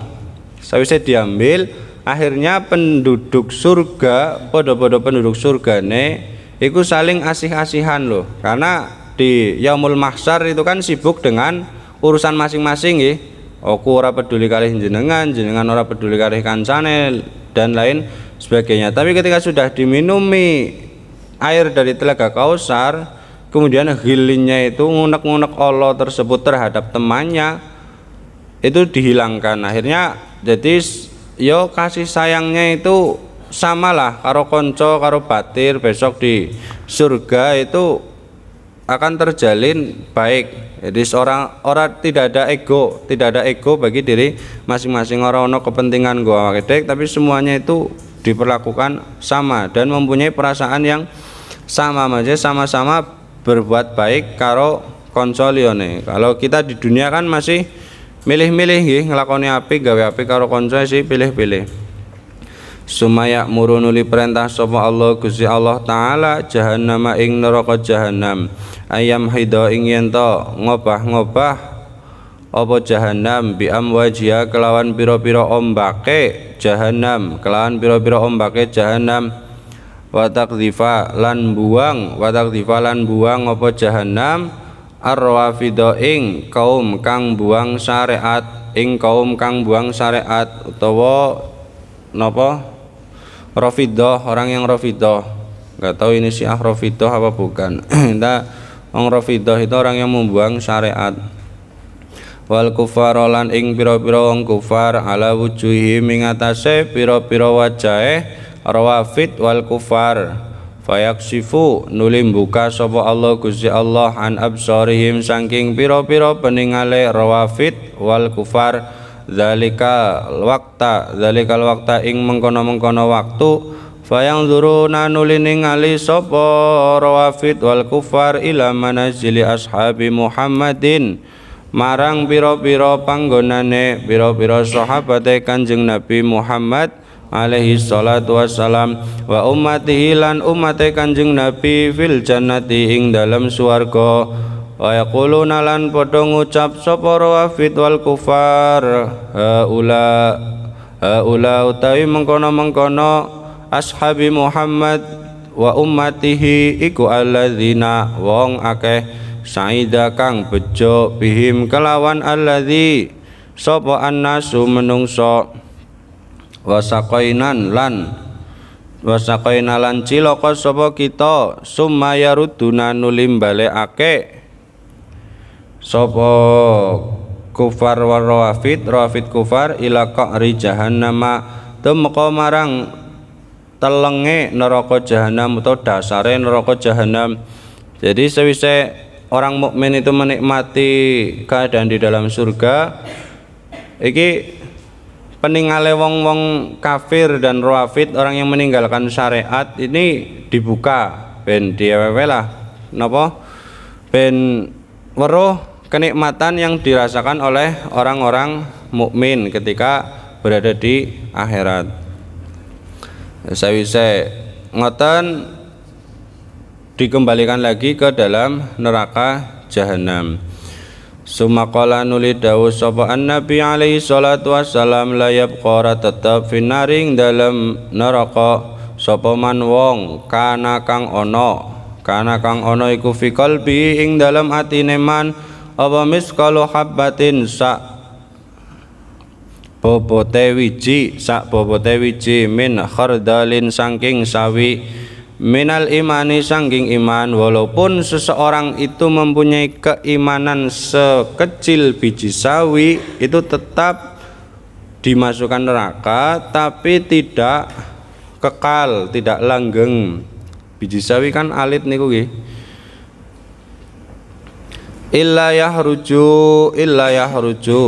saya diambil akhirnya penduduk surga podo-podo penduduk surga ne itu saling asih-asihan loh karena di yaumul mahsyar itu kan sibuk dengan urusan masing-masing ya aku ora peduli kali jenengan jenengan ora peduli kali kancane dan lain sebagainya tapi ketika sudah diminumi air dari telaga kausar kemudian hilinnya itu ngunek-ngunek Allah tersebut terhadap temannya itu dihilangkan akhirnya jadi yo ya, kasih sayangnya itu samalah karo konco karo batir besok di surga itu akan terjalin baik jadi seorang orang tidak ada ego tidak ada ego bagi diri masing-masing orang ono kepentingan gua wakidek tapi semuanya itu diperlakukan sama dan mempunyai perasaan yang sama aja sama-sama berbuat baik karo konsolione kalau kita di dunia kan masih milih-milih ngelakoni api gawe api karo konsol sih pilih-pilih sumaya murunuli perintah sapa Allah Gusti Allah taala jahannam ing neraka jahannam ayam hida ing yen ngobah-ngobah apa jahannam bi amwajia kelawan pira-pira ombake jahannam kelawan pira-pira ombake jahannam watak taqdhifa lan buang watak taqdhifa lan buang apa jahannam arwafida ing kaum kang buang syariat ing kaum kang buang syariat utawa napa Rafidah, orang yang Rafidah. Enggak tahu ini Syiah Rafidah apa bukan. Kita orang Rafidah itu orang yang membuang syariat. Wal kufar lan ing pira-pira wong kufar ala wujuhi ing atase pira-pira wajahe rawafid wal kufar. Fayaksifu nulim buka sapa Allah Gusti Allah an absarihim saking pira-pira peningale rawafid wal kufar zalika wakta zalika wakta ing mengkono-mengkono waktu Fayang zuruna nuli ningali sapa rawafid wal kufar ila manazili ashabi Muhammadin marang biro biro panggonane biro pira sahabate Kanjeng Nabi Muhammad alaihi salatu wassalam wa ummatihi lan ummate Kanjeng Nabi fil jannati ing dalam swarga wa yaquluna lan padha ngucap sapa rawafid wal kufar haula haula utawi mengkono-mengkono ashabi Muhammad wa ummatihi iku alladzina wong akeh saida kang bejo bihim kelawan alladzi sapa annasu menungso wasaqainan lan wasakoinalan lan cilaka sapa kita nulim yaruduna akeh Sopo kufar warawafid rawafid kufar ila qa'ri jahannama tumeka marang telenge neraka jahanam atau dasare neraka jahanam jadi sewise orang mukmin itu menikmati keadaan di dalam surga iki peningale wong-wong kafir dan rawafid orang yang meninggalkan syariat ini dibuka ben diewewe lah napa ben weruh kenikmatan yang dirasakan oleh orang-orang mukmin ketika berada di akhirat. bisa ngoten dikembalikan lagi ke dalam neraka jahanam. Sumakola nuli dawu sapa Nabi alaihi salatu wassalam layab kora tetep finaring dalam neraka sapa man wong kana kang ono kana kang ono iku fi qalbi ing dalam atine man apa miskalu habbatin sak bobote wiji sak bobote wiji min khardalin sangking sawi minal imani sangking iman walaupun seseorang itu mempunyai keimanan sekecil biji sawi itu tetap dimasukkan neraka tapi tidak kekal tidak langgeng biji sawi kan alit niku nggih illa yahruju illa yahruju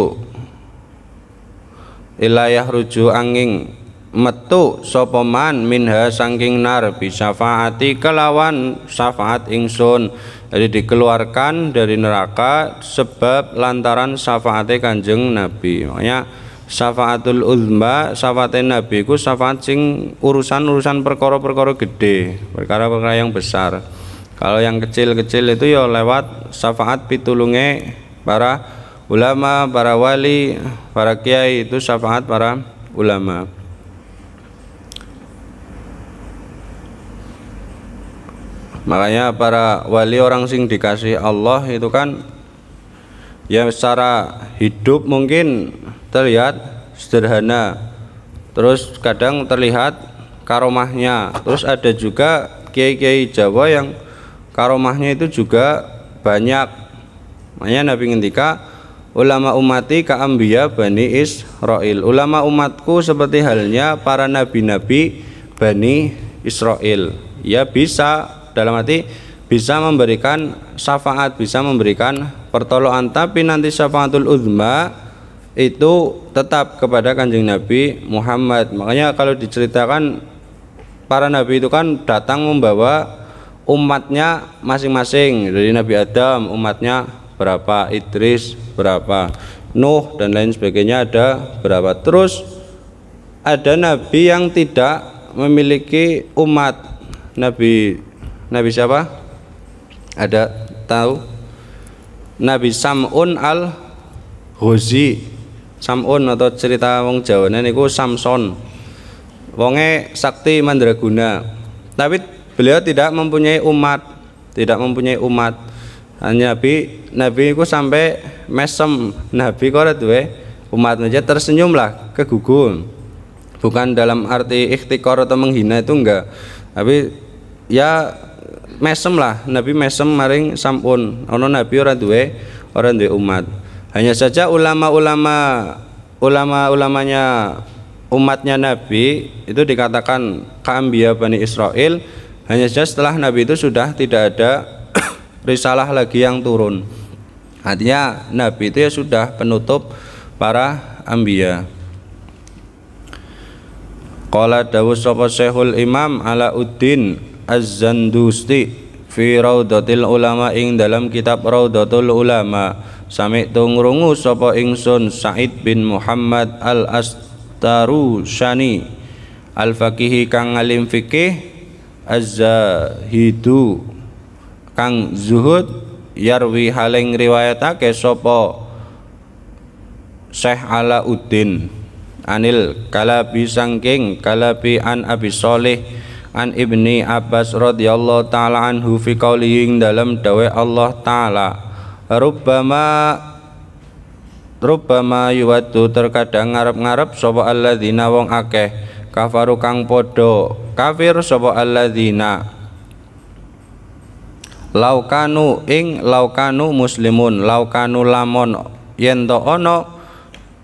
illa yahruju angin metu sopoman, minha sangking nar bisafaati kelawan syafaat ingsun jadi dikeluarkan dari neraka sebab lantaran syafaate kanjeng nabi makanya syafaatul uzma syafaate nabi ku syafaat sing urusan-urusan perkara-perkara gede perkara-perkara yang besar kalau yang kecil-kecil itu ya lewat syafaat pitulunge para ulama para wali para kiai itu syafaat para ulama makanya para wali orang sing dikasih Allah itu kan ya secara hidup mungkin terlihat sederhana terus kadang terlihat karomahnya terus ada juga kiai-kiai Jawa yang karomahnya itu juga banyak makanya Nabi ngendika ulama umati kaambia bani Israel ulama umatku seperti halnya para nabi-nabi bani Israel ya bisa dalam arti bisa memberikan syafaat bisa memberikan pertolongan tapi nanti syafaatul uzma itu tetap kepada kanjeng Nabi Muhammad makanya kalau diceritakan para nabi itu kan datang membawa umatnya masing-masing dari Nabi Adam umatnya berapa Idris berapa Nuh dan lain sebagainya ada berapa terus ada nabi yang tidak memiliki umat nabi nabi siapa ada tahu Nabi Sam'un al Ghuzi Sam'un atau cerita wong Jawa niku Samson wonge sakti mandraguna tapi beliau tidak mempunyai umat tidak mempunyai umat hanya Nabi Nabi itu sampai mesem Nabi korat eh umat aja tersenyumlah kegugun bukan dalam arti ikhtikor atau menghina itu enggak tapi ya mesem lah Nabi mesem maring sampun ono Nabi orang eh orang duwe umat hanya saja ulama-ulama ulama-ulamanya umatnya Nabi itu dikatakan kambia Bani Israel hanya saja setelah Nabi itu sudah tidak ada risalah lagi yang turun. Artinya Nabi itu ya sudah penutup para ambiya. Qala dawu sapa Syekhul Imam Alauddin Az-Zandusti fi Raudatil Ulama ing dalam kitab Raudatul Ulama sami tungrungu sapa ingsun Said bin Muhammad al astarusani Al-Faqihi kang alim fikih az-zahidu kang zuhud yarwi haleng riwayatake sopo Syekh Alauddin Anil kalabi sangking kalabi an Abi Soleh an Ibni Abbas radhiyallahu taala an fi qaulihi dalam dawe Allah taala rubbama rubbama yuwatu terkadang ngarep-ngarep sapa alladzina wong akeh kafaru kang podo kafir sapa alladzina laukanu ing laukanu muslimun laukanu lamon yen to sopo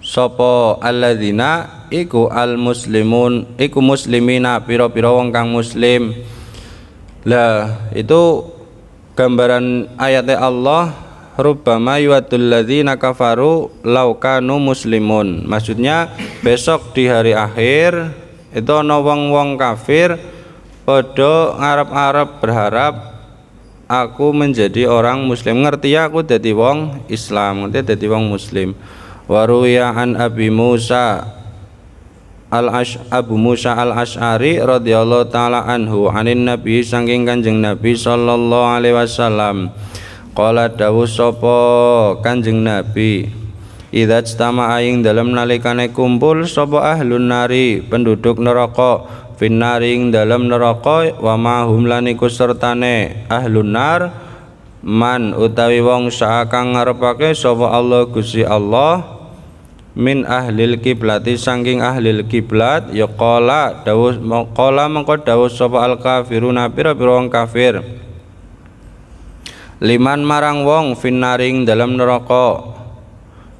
sapa alladzina iku al muslimun iku muslimina piro piro wong kang muslim lah itu gambaran ayatnya Allah rubbama yuwaddul ladzina kafaru laukanu muslimun maksudnya besok di hari akhir itu ana wong-wong kafir padha ngarep-arep berharap aku menjadi orang muslim ngerti ya aku dadi wong Islam ngerti ya dadi wong muslim waruya an Abi Musa Al -ash, Abu Musa Al Ash'ari radhiyallahu taala anhu anin Nabi sangking Kanjeng Nabi sallallahu alaihi wasallam qala dawuh sapa Kanjeng Nabi idza jtama'a aing dalam nalikane kumpul sapa ahlun nari penduduk neraka finaring dalam neroko neraka wa ma hum sertane ahlun nar man utawi wong sakang ngarepake sapa Allah Gusti Allah min ahlil kiblati sangking ahlil kiblat ya qala dawuh qala mengko dawuh sapa al kafiruna pira wong kafir liman marang wong finnaring dalam neraka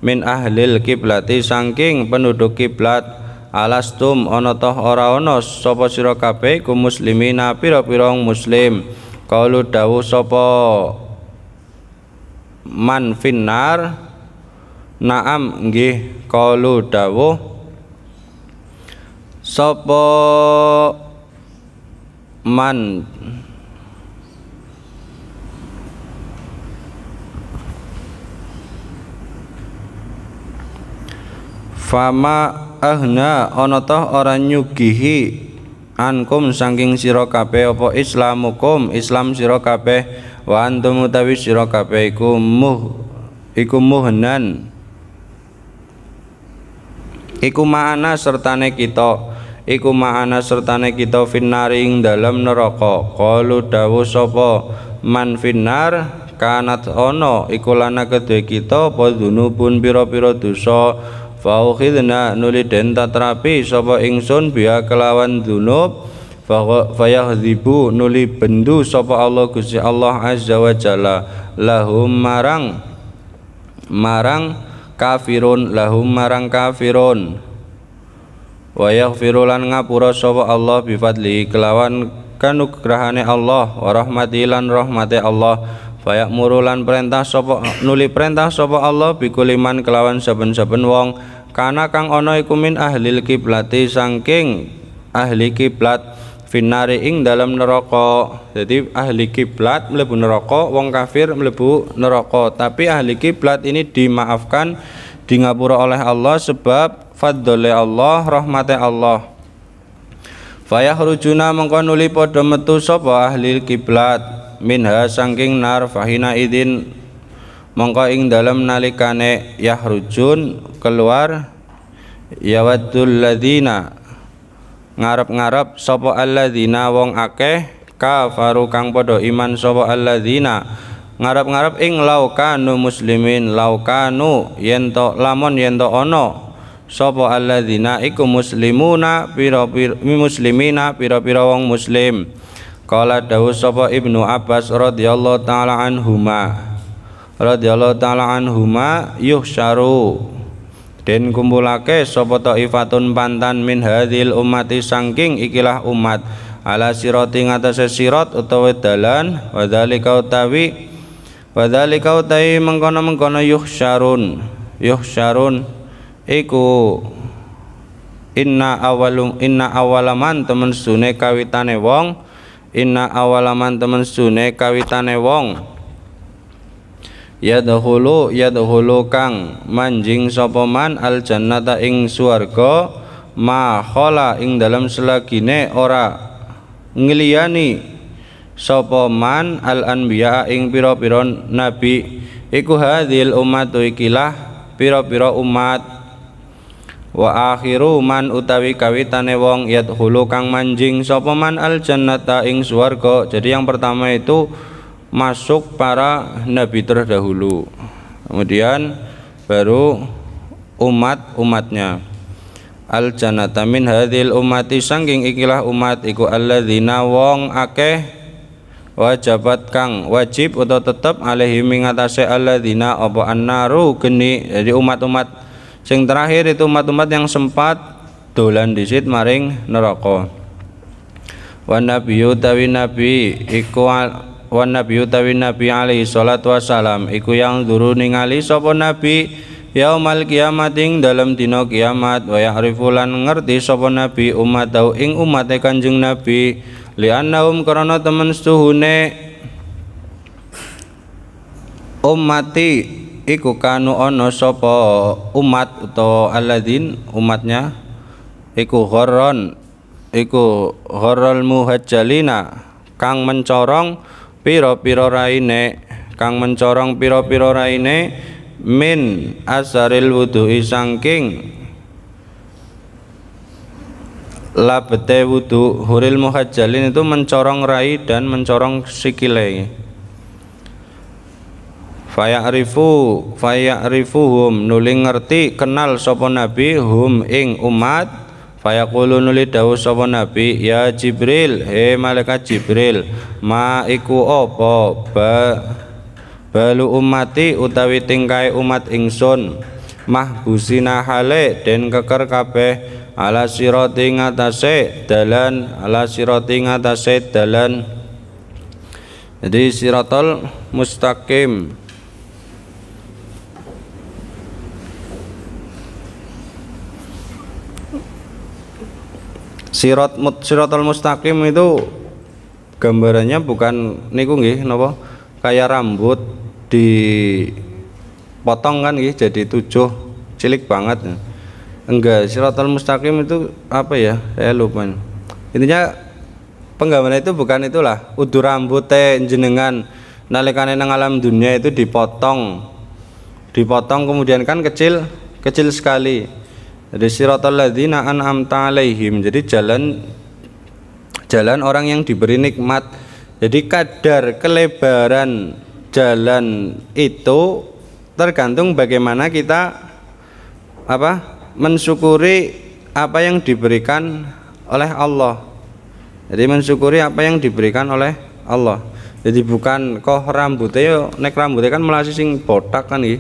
min ahlil kiblati sangking penduduk kiblat alastum onotoh ora onos sopo siro kabeh ku muslimina piro pirang muslim qalu dawu sopo man finnar naam nggih qalu dawu sopo man fama ahna ana toh ora nyugihi ankum saking sira kabeh apa islamukum islam sira kabeh wa antum utawi sira kabeh iku muh iku muhnan iku ma'ana sertane kita iku ma'ana sertane kita finnari ing dalem neraka qalu dawu sapa man finnar kanat ono iku lana kedhe kita apa dunubun pira-pira dosa faukhidna nuli den tatrapi sapa ingsun biha kelawan fayah zibu nuli bendu sapa Allah Gusti Allah azza wa jalla lahum marang marang kafirun lahum marang kafirun wa yaghfiru lan ngapura sapa Allah bi kelawan kelawan kanugrahane Allah wa rahmati lan rahmate Allah Fayak murulan perintah sopo nuli perintah sopo Allah bikuliman kelawan saben-saben wong karena kang ono ikumin ahli ahlil kiblati sangking ahli kiblat finari ing dalam neroko Jadi ahli kiblat melebu neroko wong kafir melebu neroko Tapi ahli kiblat ini dimaafkan di ngapura oleh Allah sebab fadlile Allah, rahmate Allah. Fayah rujuna mengkonuli podo metu ahli kiblat minha sangking nar fahina idin mongko ing dalam nalikane yahrujun keluar yawadul ladina ngarep-ngarep Allah dina wong akeh kafaru kang podo iman Allah dina ngarep-ngarep ing laukanu muslimin laukanu yento yento yento yento sopo ana sapa iku muslimuna piro piro muslimina piro piro wong muslim Qala dawu sapa Ibnu Abbas radhiyallahu taala anhuma radhiyallahu taala anhuma yuhsyaru den kumpulake sapa taifatun pantan min hadhil ummati sangking ikilah umat ala sirati ngatasé sirat utawa dalan wadzalika utawi kau utawi mengkono-mengkono yuhsyarun yuhsyarun iku inna awalum inna awalaman temen sune kawitane wong inna awalaman temen sune kawitane wong ya dahulu kang manjing sopoman al jannata ing swarga ma khala ing dalam selagine ora ngliyani sopoman al anbiya ing piro piro nabi iku hadhil ummatu ikilah piro pira umat wa akhiru man utawi kawitane wong yadkhulu kang manjing sapa man al jannata ing swarga jadi yang pertama itu masuk para nabi terdahulu kemudian baru umat-umatnya al jannata min hadhil ummati sangking ikilah umat iku alladzina wong akeh wajabat kang wajib atau tetap alaihi mingatase alladzina apa annaru geni jadi umat-umat Sing terakhir itu umat-umat yang sempat dolan disit maring neraka. Wan nabiyyu tawi nabi iku wan nabiyyu tawi nabi alaihi salat wasalam iku yang duru ningali sapa nabi Yaumal kiamat ing dalam dina kiamat wa ya'rifu ngerti sapa nabi umat tau ing umate Kanjeng Nabi li'annahum karena temen setuhune ummati iku kanu ono sopo umat atau Aladin umatnya iku horon, iku gharral muhajjalina kang mencorong piro-piro raine kang mencorong piro-piro raine min asaril wudhu sangking labete wudhu huril muhajjalin itu mencorong rai dan mencorong sikile fayarifu fayarifuhum nuli ngerti kenal sopo nabi hum ing umat kulu nuli dawu sopo nabi ya jibril he malaikat jibril ma iku opo ba balu umati utawi tingkai umat ingsun mahbusina hale den keker kabeh ala siroti ngatase dalan ala siroti ngatase dalan jadi siratul mustaqim sirat siratul mustaqim itu gambarannya bukan niku nggih napa kayak rambut di potong kan nggih jadi tujuh cilik banget enggak siratul mustaqim itu apa ya saya lupa intinya penggambaran itu bukan itulah udur rambut teh jenengan nalekane nang alam dunia itu dipotong dipotong kemudian kan kecil kecil sekali jadi siratal ladzina an'amta alaihim. Jadi jalan jalan orang yang diberi nikmat. Jadi kadar kelebaran jalan itu tergantung bagaimana kita apa? mensyukuri apa yang diberikan oleh Allah. Jadi mensyukuri apa yang diberikan oleh Allah jadi bukan kok rambutnya yo nek rambutnya kan malah sing botak kan nih,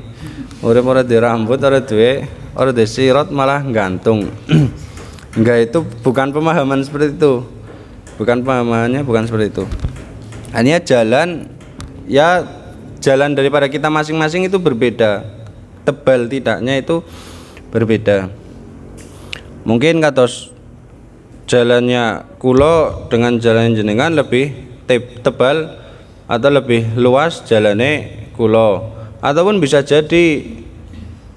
urip ora di rambut ora duwe ora di sirot malah gantung enggak itu bukan pemahaman seperti itu bukan pemahamannya bukan seperti itu hanya jalan ya jalan daripada kita masing-masing itu berbeda tebal tidaknya itu berbeda mungkin katos jalannya kulo dengan jalan jenengan lebih tebal atau lebih luas jalane kulo ataupun bisa jadi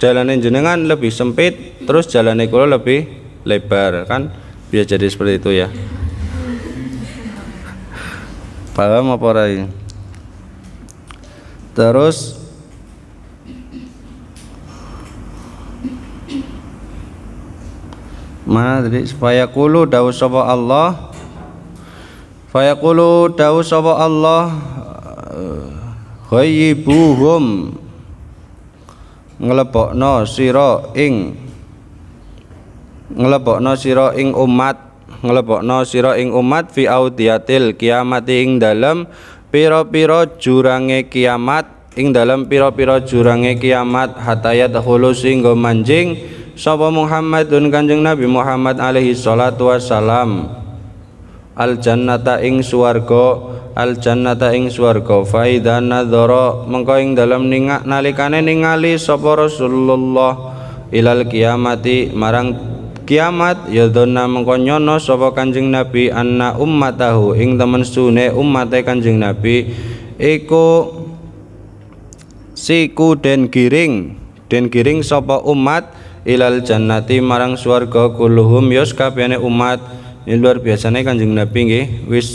jalane jenengan lebih sempit terus jalane kulo lebih lebar kan bisa jadi seperti itu ya paham apa ora terus mana tadi supaya kulo dawu sapa Allah Fayaqulu dawu sapa Allah ghayyibuhum nglebokno sira ing nglebokno sira ing umat nglebokno sira ing umat fi audiyatil kiamati ing dalem pira-pira jurange kiamat ing dalam pira-pira jurange kiamat hatayat hulu singgo manjing sapa Muhammadun Kanjeng Nabi Muhammad alaihi salatu wassalam al jannata ing swarga al jannata ing swarga fa idza nadzara mengko ing dalem ningak nalikane ningali sapa Rasulullah ilal kiamati marang kiamat ya dona mengko nyono sapa Kanjeng Nabi anna ummatahu ing temen sune ummate Kanjeng Nabi iku siku den giring den giring sapa umat ilal jannati marang swarga kuluhum yus kabehane umat ini luar biasa nih Kanjeng Nabi nggih wis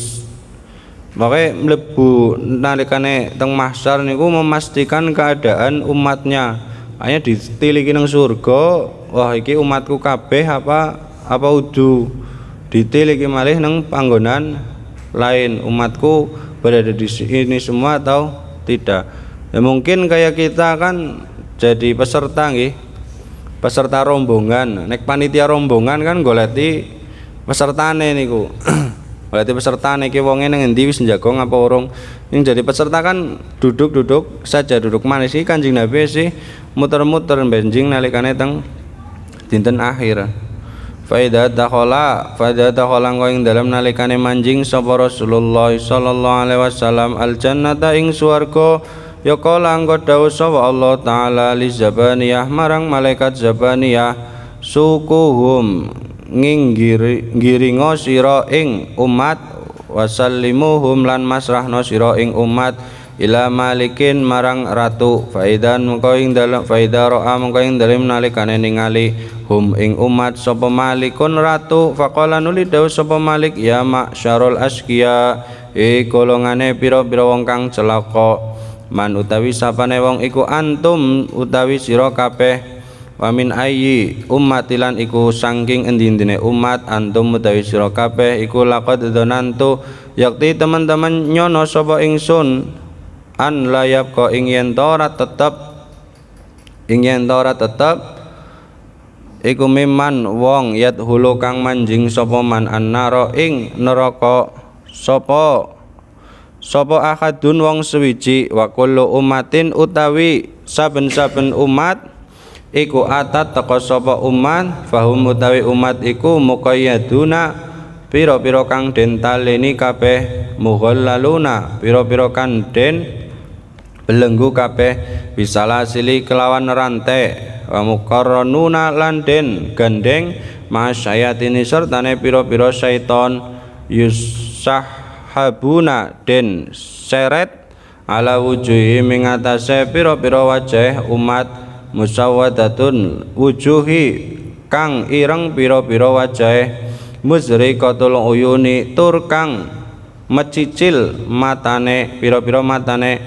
Makanya melebu nalikane teng nih. niku memastikan keadaan umatnya. Hanya ditiliki nang surga, wah iki umatku kabeh apa apa udu. Ditiliki malih neng panggonan lain umatku berada di sini semua atau tidak. Ya, mungkin kayak kita kan jadi peserta nih. Peserta rombongan, nek panitia rombongan kan goleti Peserta pesertane niku berarti pesertane ki wonge ning endi wis njago ngapa urung yang jadi peserta kan duduk-duduk saja duduk manis iki Kanjeng Nabi sih muter-muter benjing nalikane teng dinten akhir Faida dakhala faida dakhala engko ing dalam nalikane manjing sapa Rasulullah sallallahu alaihi wasallam al jannata ing swarga ya kala engko dawuh sapa Allah taala li zabaniyah marang malaikat zabaniyah sukuhum nginggiri ngiringo sira ing umat wasallimuhum lan masrahno sira ing umat ila malikin marang ratu faidan mengko ing dalem faida roa mengko ing dalem nalikane ningali hum ing umat sapa malikun ratu faqala nuli dawu sapa malik ya maksyarul asqiya e golongane pira-pira wong kang celaka man utawi sapane wong iku antum utawi sira kabeh Wamin min ayyi ummatilan iku sangking endi-endine umat antum utawi sira kabeh iku laqad dzanantu yakti teman-teman nyono sapa ingsun an layab ko ingin yen tetap ingin ing tetap ora tetep iku miman wong yat hulu kang manjing sapa man naro ing neraka sapa sapa akadun wong swiji wa kullu ummatin utawi saben-saben umat iku atat teko sapa umat fahum utawi umat iku muqayyaduna pira-pira kang den taleni kabeh laluna pira-pira kang den belenggu kabeh sili kelawan rantai wa muqarranuna lan den gandeng masyayatini sertane pira-pira syaiton habuna den seret ala wujuhi mengatase piro-piro wajah umat Musawadatun wujuhi kang ireng pira musri wajahe muzriqatul uyuni tur kang mecicil matane piro piro matane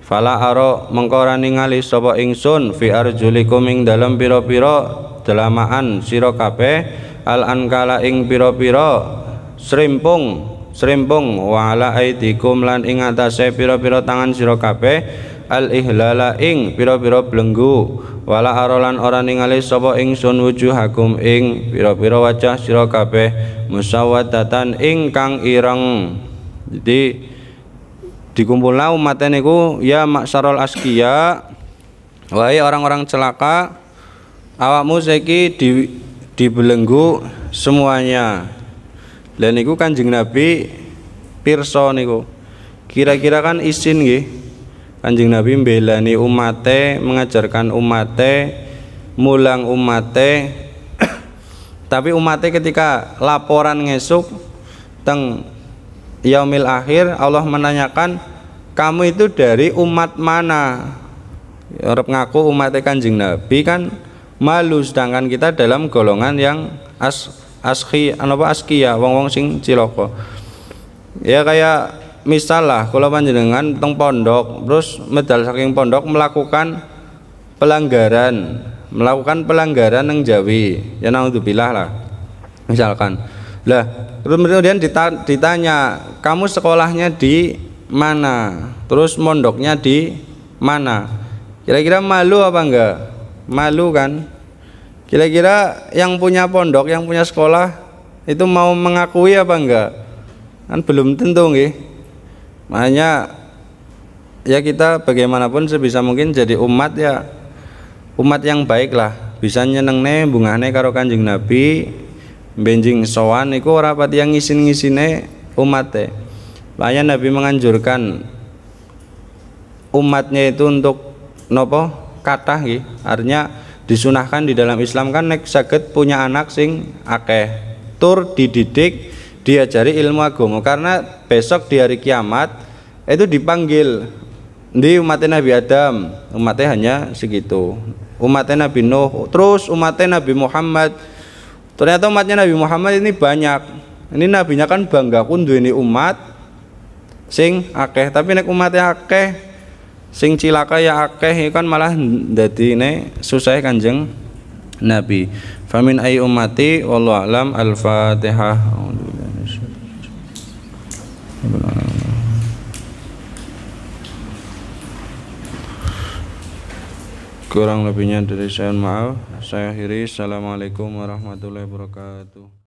fala aro mengkora ora ningali sapa ingsun fi arjuli kuming dalam piro-piro delamaan siro kape al ankala ing piro-piro serimpung serimpung wala aidikum lan ing piro-piro tangan siro kape al ihlala ing pira-pira belenggu wala arolan ora ningali sapa ingsun wujuhakum ing pira-pira wajah sira kabeh musawwadatan ingkang ireng jadi dikumpulna umat niku ya maksarul askiya wae orang-orang celaka awakmu saiki di dibelenggu semuanya dan niku kanjeng nabi pirsa niku kira-kira kan isin nggih Kanjeng Nabi membelani umate, mengajarkan umate, mulang umate. Tapi umate ketika laporan ngesuk teng yaumil akhir Allah menanyakan kamu itu dari umat mana? Orang ya, ngaku umatnya Kanjeng Nabi kan malu sedangkan kita dalam golongan yang as aski anu apa ya wong-wong sing ciloko. Ya kayak misalah kalau panjenengan teng pondok terus medal saking pondok melakukan pelanggaran melakukan pelanggaran yang jawi ya naudzubillah lah misalkan lah kemudian ditanya kamu sekolahnya di mana terus mondoknya di mana kira-kira malu apa enggak malu kan kira-kira yang punya pondok yang punya sekolah itu mau mengakui apa enggak kan belum tentu nggih makanya ya kita bagaimanapun sebisa mungkin jadi umat ya umat yang baik lah bisa nyeneng nih bungane karo kanjeng nabi benjing sowan itu rapat pati yang ngisin umat teh makanya nabi menganjurkan umatnya itu untuk nopo kata gitu artinya disunahkan di dalam Islam kan nek sakit punya anak sing akeh tur dididik diajari ilmu agama karena besok di hari kiamat itu dipanggil di umatnya Nabi Adam umatnya hanya segitu umatnya Nabi Nuh terus umatnya Nabi Muhammad ternyata umatnya Nabi Muhammad ini banyak ini nabinya kan bangga kundu ini umat sing akeh tapi nek umatnya akeh sing cilaka ya akeh kan malah jadi ini susah kanjeng Nabi famin ay umati wallahu alam al-fatihah kurang lebihnya dari saya maaf saya akhiri assalamualaikum warahmatullahi wabarakatuh